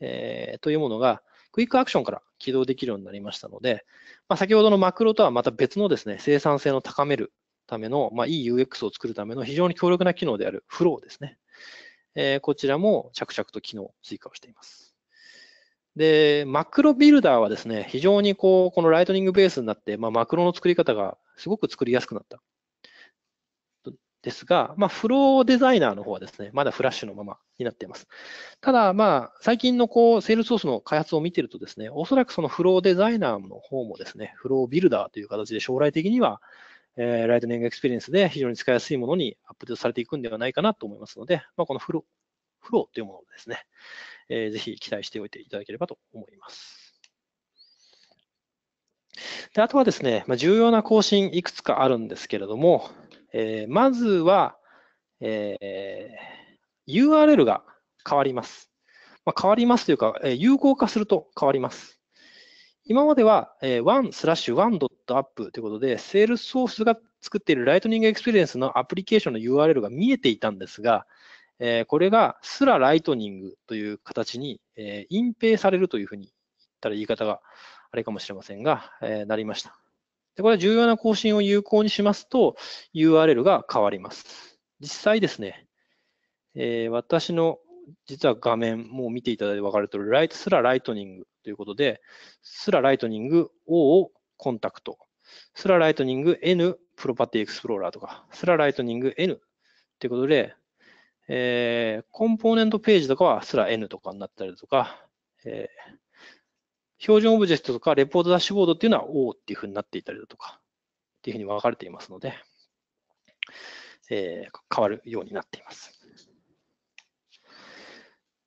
えー、というものが、クイックアクションから起動できるようになりましたので、まあ、先ほどのマクロとはまた別のですね、生産性を高めるための、まあ、いい UX を作るための非常に強力な機能であるフローですね。えー、こちらも着々と機能追加をしています。で、マクロビルダーはですね、非常にこう、このライトニングベースになって、まあ、マクロの作り方がすごく作りやすくなったですが、まあ、フローデザイナーの方はですね、まだフラッシュのままになっています。ただ、まあ、最近のこう、セールソースの開発を見てるとですね、おそらくそのフローデザイナーの方もですね、フロービルダーという形で将来的には、えー、ライトニングエクスペリエンスで非常に使いやすいものにアップデートされていくんではないかなと思いますので、まあ、このフロー、フローというものをですね、えー、ぜひ期待しておいていただければと思います。であとはですね、まあ、重要な更新いくつかあるんですけれども、えー、まずは、えー、URL が変わります。まあ、変わりますというか、えー、有効化すると変わります。今までは、えー、1スラッシュ 1.app ということで、セールスソースが作っている Lightning Experience のアプリケーションの URL が見えていたんですが、えー、これがらラ Lightning という形に、えー、隠蔽されるというふうに言ったら言い方があれかもしれませんが、えー、なりました。でこれは重要な更新を有効にしますと URL が変わります。実際ですね、えー、私の実は画面、もう見ていただいて分かるとおり、ライトすらライトニングということで、すらライトニング O をコンタクト、すらライトニング N プロパティエクスプローラーとか、すらライトニング N ということで、えー、コンポーネントページとかはすら N とかになったりとか、えー、標準オブジェクトとかレポートダッシュボードっていうのは O っていうふうになっていたりだとか、っていうふうに分かれていますので、えー、変わるようになっています。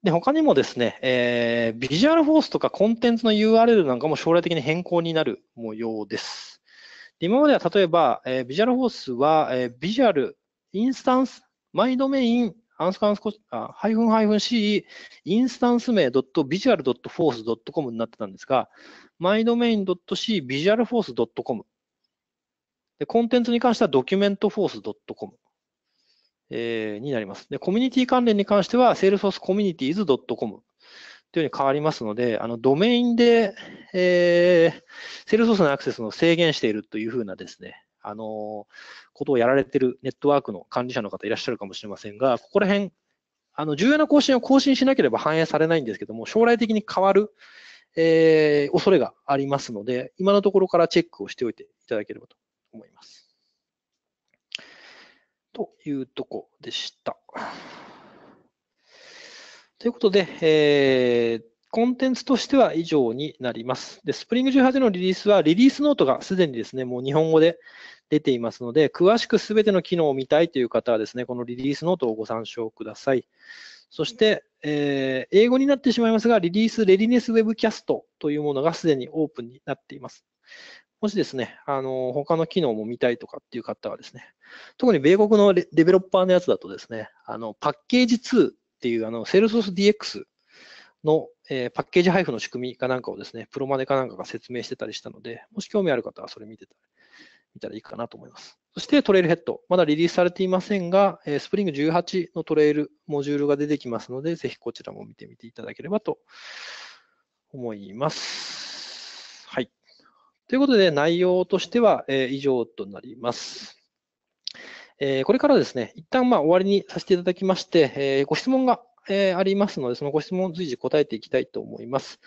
で、他にもですね、えー、ビジュアルフォースとかコンテンツの URL なんかも将来的に変更になる模様です。で今までは例えば、えー、ビジュアルフォースは、えー、ビジュアルインスタンス、マイドメインアンスカンスコあ、ハイフンハイフン C、インスタンス名 .visual.force.com になってたんですが、mydomain.c、visualforce.com。で、コンテンツに関しては documentforce.com、えー、になります。で、コミュニティ関連に関しては salesforcecommunities.com というふうに変わりますので、あの、ドメインで、えー、Salesforce のアクセスを制限しているというふうなですね、あの、ことをやられてるネットワークの管理者の方いらっしゃるかもしれませんが、ここら辺、あの、重要な更新を更新しなければ反映されないんですけども、将来的に変わる、えー、恐れがありますので、今のところからチェックをしておいていただければと思います。というとこでした。ということで、えーコンテンツとしては以上になります。で、Spring 18のリリースは、リリースノートがすでにですね、もう日本語で出ていますので、詳しくすべての機能を見たいという方はですね、このリリースノートをご参照ください。そして、えー、英語になってしまいますが、リリースレディネスウェブキャストというものがすでにオープンになっています。もしですね、あの、他の機能も見たいとかっていう方はですね、特に米国のデベロッパーのやつだとですね、あの、パッケージ2っていう、あの、セルソース DX の、えー、パッケージ配布の仕組みかなんかをですね、プロマネかなんかが説明してたりしたので、もし興味ある方はそれ見てたら、見たらいいかなと思います。そしてトレイルヘッド。まだリリースされていませんが、えー、スプリング18のトレイル、モジュールが出てきますので、ぜひこちらも見てみていただければと思います。はい。ということで、内容としては、えー、以上となります。えー、これからですね、一旦まあ終わりにさせていただきまして、えー、ご質問がえー、ありますので、そのご質問を随時答えていきたいと思います。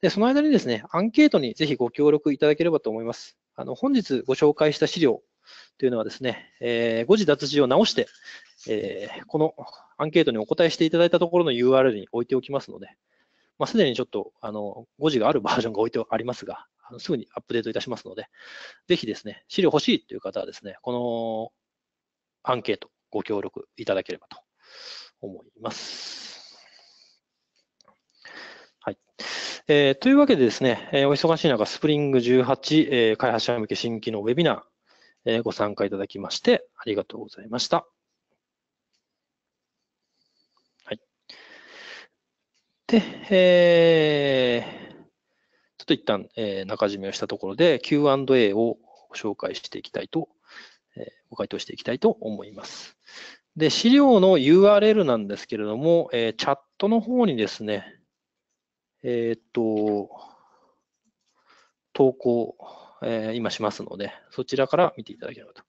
で、その間にですね、アンケートにぜひご協力いただければと思います。あの、本日ご紹介した資料というのはですね、えー、誤字脱字を直して、えー、このアンケートにお答えしていただいたところの URL に置いておきますので、まあ、すでにちょっと、あの、誤字があるバージョンが置いてありますが、あのすぐにアップデートいたしますので、ぜひですね、資料欲しいという方はですね、このアンケートご協力いただければと思います。はい。えー、というわけでですね、えー、お忙しい中、スプリング18、えー、開発者向け新規のウェビナー、えー、ご参加いただきまして、ありがとうございました。はい。で、えー、ちょっと一旦、えー、中締めをしたところで Q&A をご紹介していきたいと、えー、ご回答していきたいと思います。で、資料の URL なんですけれども、えー、チャットの方にですね、えー、っと、投稿、えー、今しますので、そちらから見ていただければと。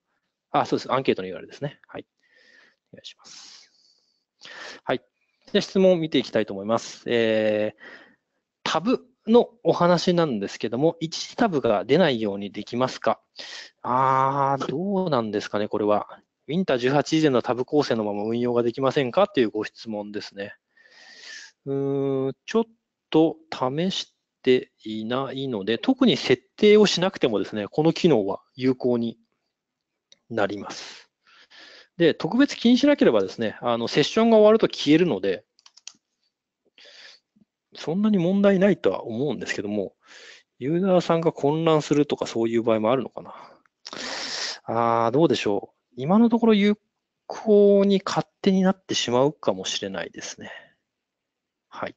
あ、そうです。アンケートの URL ですね。はい。お願いします。はい。じゃ質問を見ていきたいと思います。えー、タブのお話なんですけども、一時タブが出ないようにできますかあー、どうなんですかね、これは。ウィンター18以前のタブ構成のまま運用ができませんかっていうご質問ですね。うーん、ちょっと試していないので、特に設定をしなくてもですね、この機能は有効になります。で、特別気にしなければですね、あの、セッションが終わると消えるので、そんなに問題ないとは思うんですけども、ユーザーさんが混乱するとかそういう場合もあるのかな。ああ、どうでしょう。今のところ有効に勝手になってしまうかもしれないですね。はい。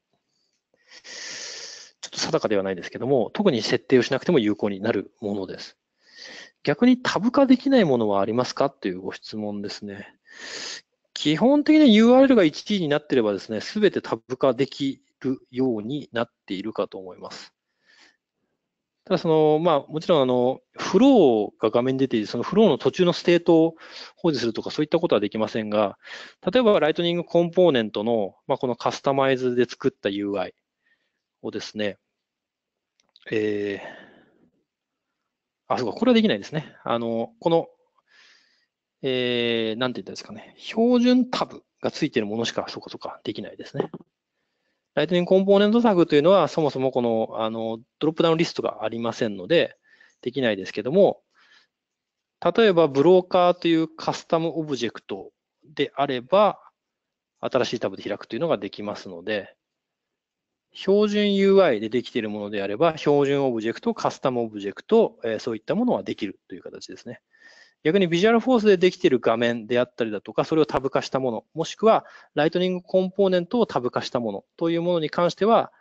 ちょっと定かではないですけども、特に設定をしなくても有効になるものです。逆にタブ化できないものはありますかというご質問ですね。基本的に URL が1位になっていればですね、すべてタブ化できるようになっているかと思います。ただその、まあ、もちろんあの、フローが画面に出ていて、そのフローの途中のステートを保持するとか、そういったことはできませんが、例えばライトニングコンポーネントの、まあ、このカスタマイズで作った UI をですね、えー、あ、そうか、これはできないですね。あの、この、えー、なんて言ったんですかね、標準タブがついているものしか、そことそか、できないですね。ライトニングコンポーネントタグというのは、そもそもこの、あの、ドロップダウンリストがありませんので、できないですけども、例えばブローカーというカスタムオブジェクトであれば、新しいタブで開くというのができますので、標準 UI でできているものであれば、標準オブジェクト、カスタムオブジェクト、えそういったものはできるという形ですね。逆にビジュアルフォースでできている画面であったりだとか、それをタブ化したもの、もしくはライトニングコンポーネントをタブ化したものというものに関しては、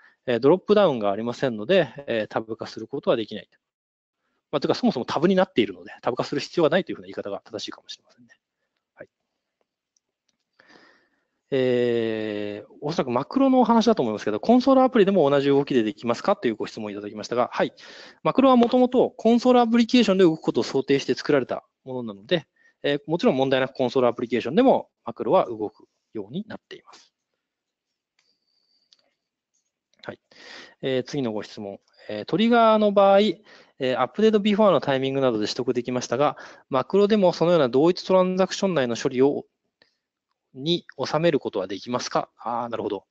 ドロップダウンがありませんので、タブ化することはできない。まあ、というか、そもそもタブになっているので、タブ化する必要がないというふうな言い方が正しいかもしれませんね。はい。えー、おそらくマクロのお話だと思いますけど、コンソールアプリでも同じ動きでできますかというご質問いただきましたが、はい。マクロはもともとコンソールアプリケーションで動くことを想定して作られたものなので、えー、もちろん問題なくコンソールアプリケーションでもマクロは動くようになっています。はいえー、次のご質問、えー、トリガーの場合、えー、アップデートビフォーのタイミングなどで取得できましたが、マクロでもそのような同一トランザクション内の処理をに収めることはできますかああ、なるほど。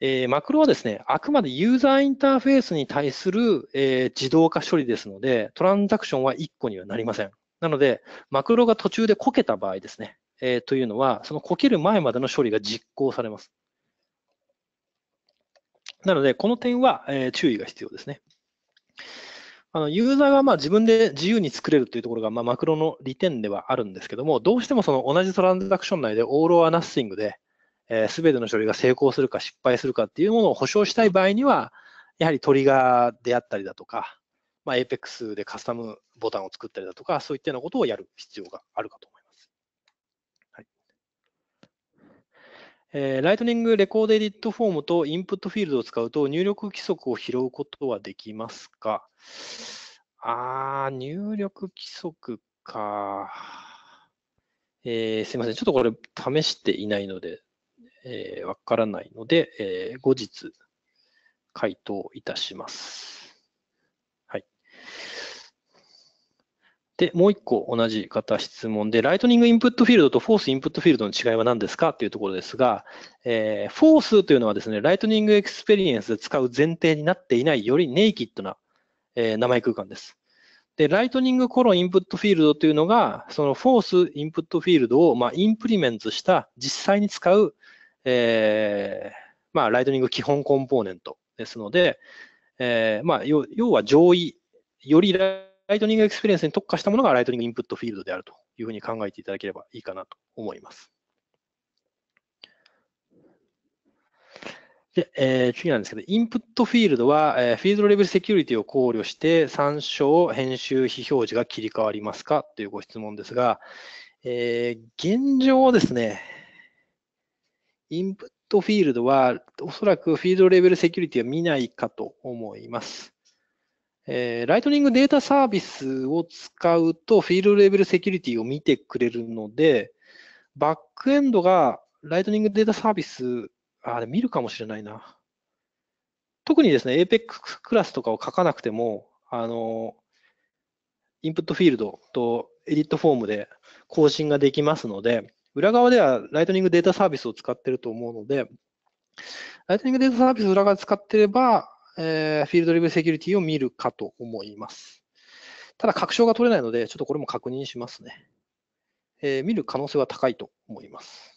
えー、マクロはですね、あくまでユーザーインターフェースに対する、えー、自動化処理ですので、トランザクションは1個にはなりません。なので、マクロが途中でこけた場合ですね、えー、というのは、そのこける前までの処理が実行されます。なので、この点は、えー、注意が必要ですね。あのユーザーがまあ自分で自由に作れるというところがまあマクロの利点ではあるんですけども、どうしてもその同じトランザクション内でオール・オア・ナッシングでえべての処理が成功するか失敗するかっていうものを保証したい場合には、やはりトリガーであったりだとか、まあ、APEX でカスタムボタンを作ったりだとか、そういったようなことをやる必要があるかと思います。はいえー、ライトニングレコードエディットフォームとインプットフィールドを使うと入力規則を拾うことはできますかあー、入力規則か。えー、すみません。ちょっとこれ試していないので、えー、わからないので、えー、後日回答いたします。はい。で、もう一個同じ方質問で、ライトニングインプットフィールドとフォースインプットフィールドの違いは何ですかっていうところですが、えー、フォースというのはですね、ライトニングエクスペリエンスで使う前提になっていない、よりネイキッドな、えー、名前空間です。で、ライトニングコロンインプットフィールドというのが、そのフォースインプットフィールドを、まあ、インプリメントした実際に使う、えー、まあ、ライトニング基本コンポーネントですので、えー、まあ、要は上位、よりライトニングエクスペリエンスに特化したものがライトニングインプットフィールドであるというふうに考えていただければいいかなと思います。で、えー、次なんですけど、インプットフィールドは、えー、フィールドレベルセキュリティを考慮して、参照、編集、非表示が切り替わりますかというご質問ですが、えー、現状はですね、インプットフィールドは、おそらくフィールドレベルセキュリティは見ないかと思います。えー、ライトニングデータサービスを使うと、フィールドレベルセキュリティを見てくれるので、バックエンドがライトニングデータサービス、あれ見るかもしれないな。特にですね、APEX クラスとかを書かなくても、あの、インプットフィールドとエディットフォームで更新ができますので、裏側ではライトニングデータサービスを使ってると思うので、ライトニングデータサービスを裏側使ってれば、えー、フィールドレブセキュリティを見るかと思います。ただ確証が取れないので、ちょっとこれも確認しますね。えー、見る可能性は高いと思います。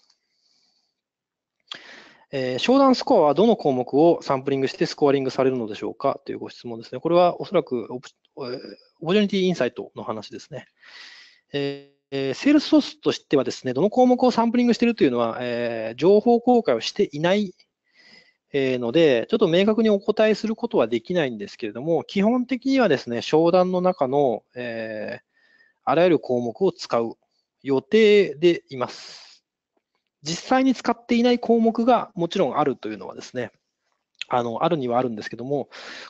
えー、商談スコアはどの項目をサンプリングしてスコアリングされるのでしょうかというご質問ですね。これはおそらくオプ、オプチュニティインサイトの話ですね。えーえー、セールスソースとしてはですね、どの項目をサンプリングしているというのは、えー、情報公開をしていない、えので、ちょっと明確にお答えすることはできないんですけれども、基本的にはですね、商談の中の、えー、あらゆる項目を使う予定でいます。実際に使っていない項目がもちろんあるというのはですね、あの、あるにはあるんですけども、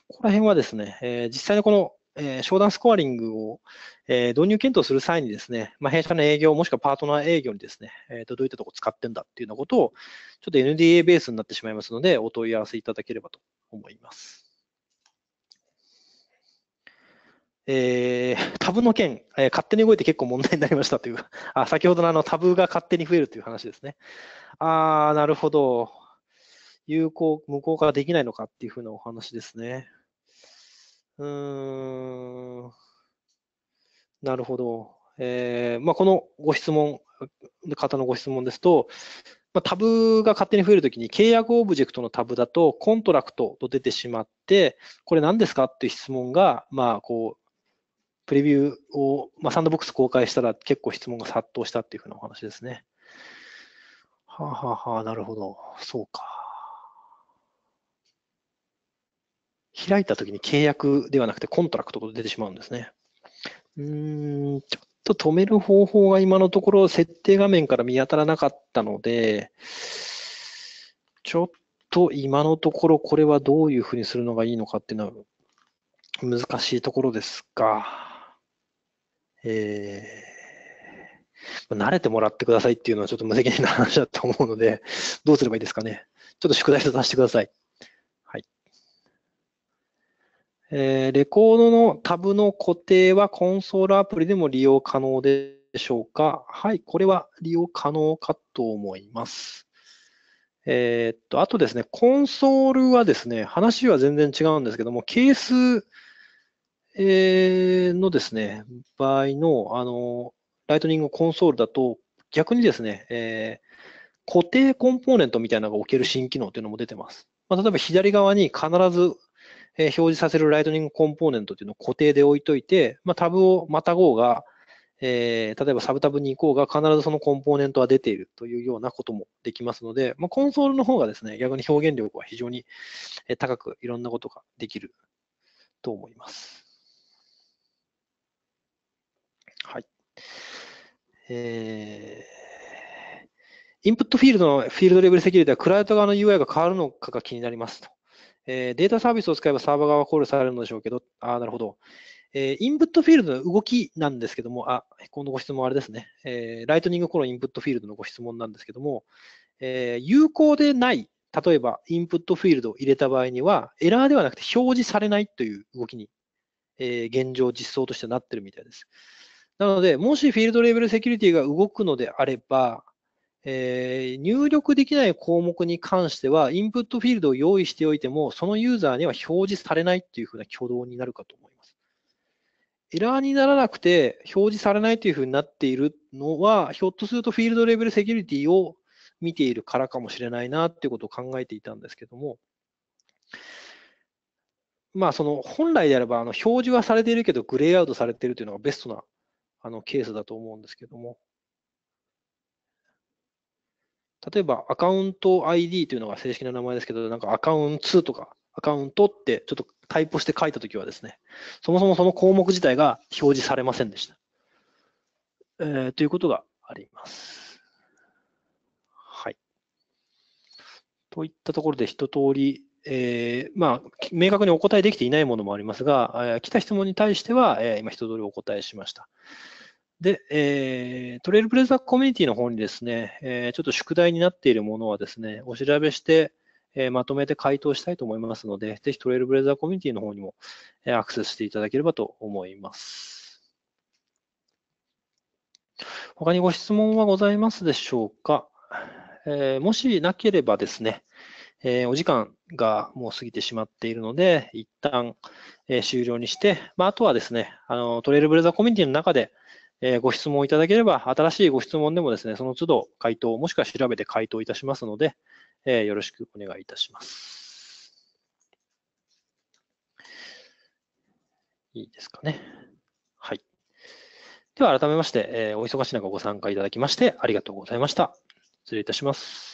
ここら辺はですね、えー、実際のこのえー、商談スコアリングを、えー、導入検討する際にですね、まあ、弊社の営業もしくはパートナー営業にですね、えー、とどういったとこを使ってんだっていうようなことを、ちょっと NDA ベースになってしまいますので、お問い合わせいただければと思います。えー、タブの件、えー、勝手に動いて結構問題になりましたという、あ先ほどのあのタブが勝手に増えるという話ですね。ああ、なるほど。有効、無効化できないのかっていうふうなお話ですね。うーん。なるほど。えーまあ、このご質問、方のご質問ですと、まあ、タブが勝手に増えるときに契約オブジェクトのタブだとコントラクトと出てしまって、これ何ですかっていう質問が、まあ、こう、プレビューを、まあ、サンドボックス公開したら結構質問が殺到したっていうふうなお話ですね。はあ、ははあ、なるほど。そうか。開いたときに契約ではなくてコントラクトと出てしまうんですね。うーん、ちょっと止める方法が今のところ設定画面から見当たらなかったので、ちょっと今のところこれはどういうふうにするのがいいのかっていうのは難しいところですが、えー、慣れてもらってくださいっていうのはちょっと無責任な話だと思うので、どうすればいいですかね。ちょっと宿題とさせてください。えー、レコードのタブの固定はコンソールアプリでも利用可能でしょうかはい、これは利用可能かと思います。えー、っと、あとですね、コンソールはですね、話は全然違うんですけども、ケース、えー、のですね、場合の、あの、ライトニングコンソールだと、逆にですね、えー、固定コンポーネントみたいなのが置ける新機能というのも出てます。まあ、例えば左側に必ずえ表示させるライトニングコンポーネントっていうのを固定で置いといて、まあ、タブをまたごうが、えー、例えばサブタブに行こうが必ずそのコンポーネントは出ているというようなこともできますので、まあ、コンソールの方がですね、逆に表現力は非常に高くいろんなことができると思います。はい。えー、インプットフィールドのフィールドレベルセキュリティはクライアント側の UI が変わるのかが気になりますと。えー、データサービスを使えばサーバー側は考慮されるのでしょうけど、ああ、なるほど。えー、インプットフィールドの動きなんですけども、あ、このご質問あれですね。えー、ライトニングコロンインプットフィールドのご質問なんですけども、えー、有効でない、例えばインプットフィールドを入れた場合には、エラーではなくて表示されないという動きに、えー、現状実装としてなってるみたいです。なので、もしフィールドレベルセキュリティが動くのであれば、えー、入力できない項目に関しては、インプットフィールドを用意しておいても、そのユーザーには表示されないというふうな挙動になるかと思います。エラーにならなくて表示されないというふうになっているのは、ひょっとするとフィールドレベルセキュリティを見ているからかもしれないなということを考えていたんですけども、まあ、その本来であればあの表示はされているけど、グレーアウトされているというのがベストなあのケースだと思うんですけども、例えばアカウント ID というのが正式な名前ですけど、なんかアカウントとかアカウントってちょっとタイプして書いたときはですね、そもそもその項目自体が表示されませんでした。えー、ということがあります。はい。といったところで一通り、えー、まあ、明確にお答えできていないものもありますが、えー、来た質問に対しては、えー、今一通りお答えしました。で、えー、トレイルブレザーコミュニティの方にですね、えー、ちょっと宿題になっているものはですね、お調べして、えー、まとめて回答したいと思いますので、ぜひトレイルブレザーコミュニティの方にも、えアクセスしていただければと思います。他にご質問はございますでしょうか、えー、もしなければですね、えー、お時間がもう過ぎてしまっているので、一旦、えー、終了にして、まあ、あとはですね、あのトレイルブレザーコミュニティの中で、えご質問いただければ、新しいご質問でもですね、その都度回答、もしくは調べて回答いたしますので、えよろしくお願いいたします。いいですかね。はい。では改めまして、えお忙しい中ご参加いただきましてありがとうございました。失礼いたします。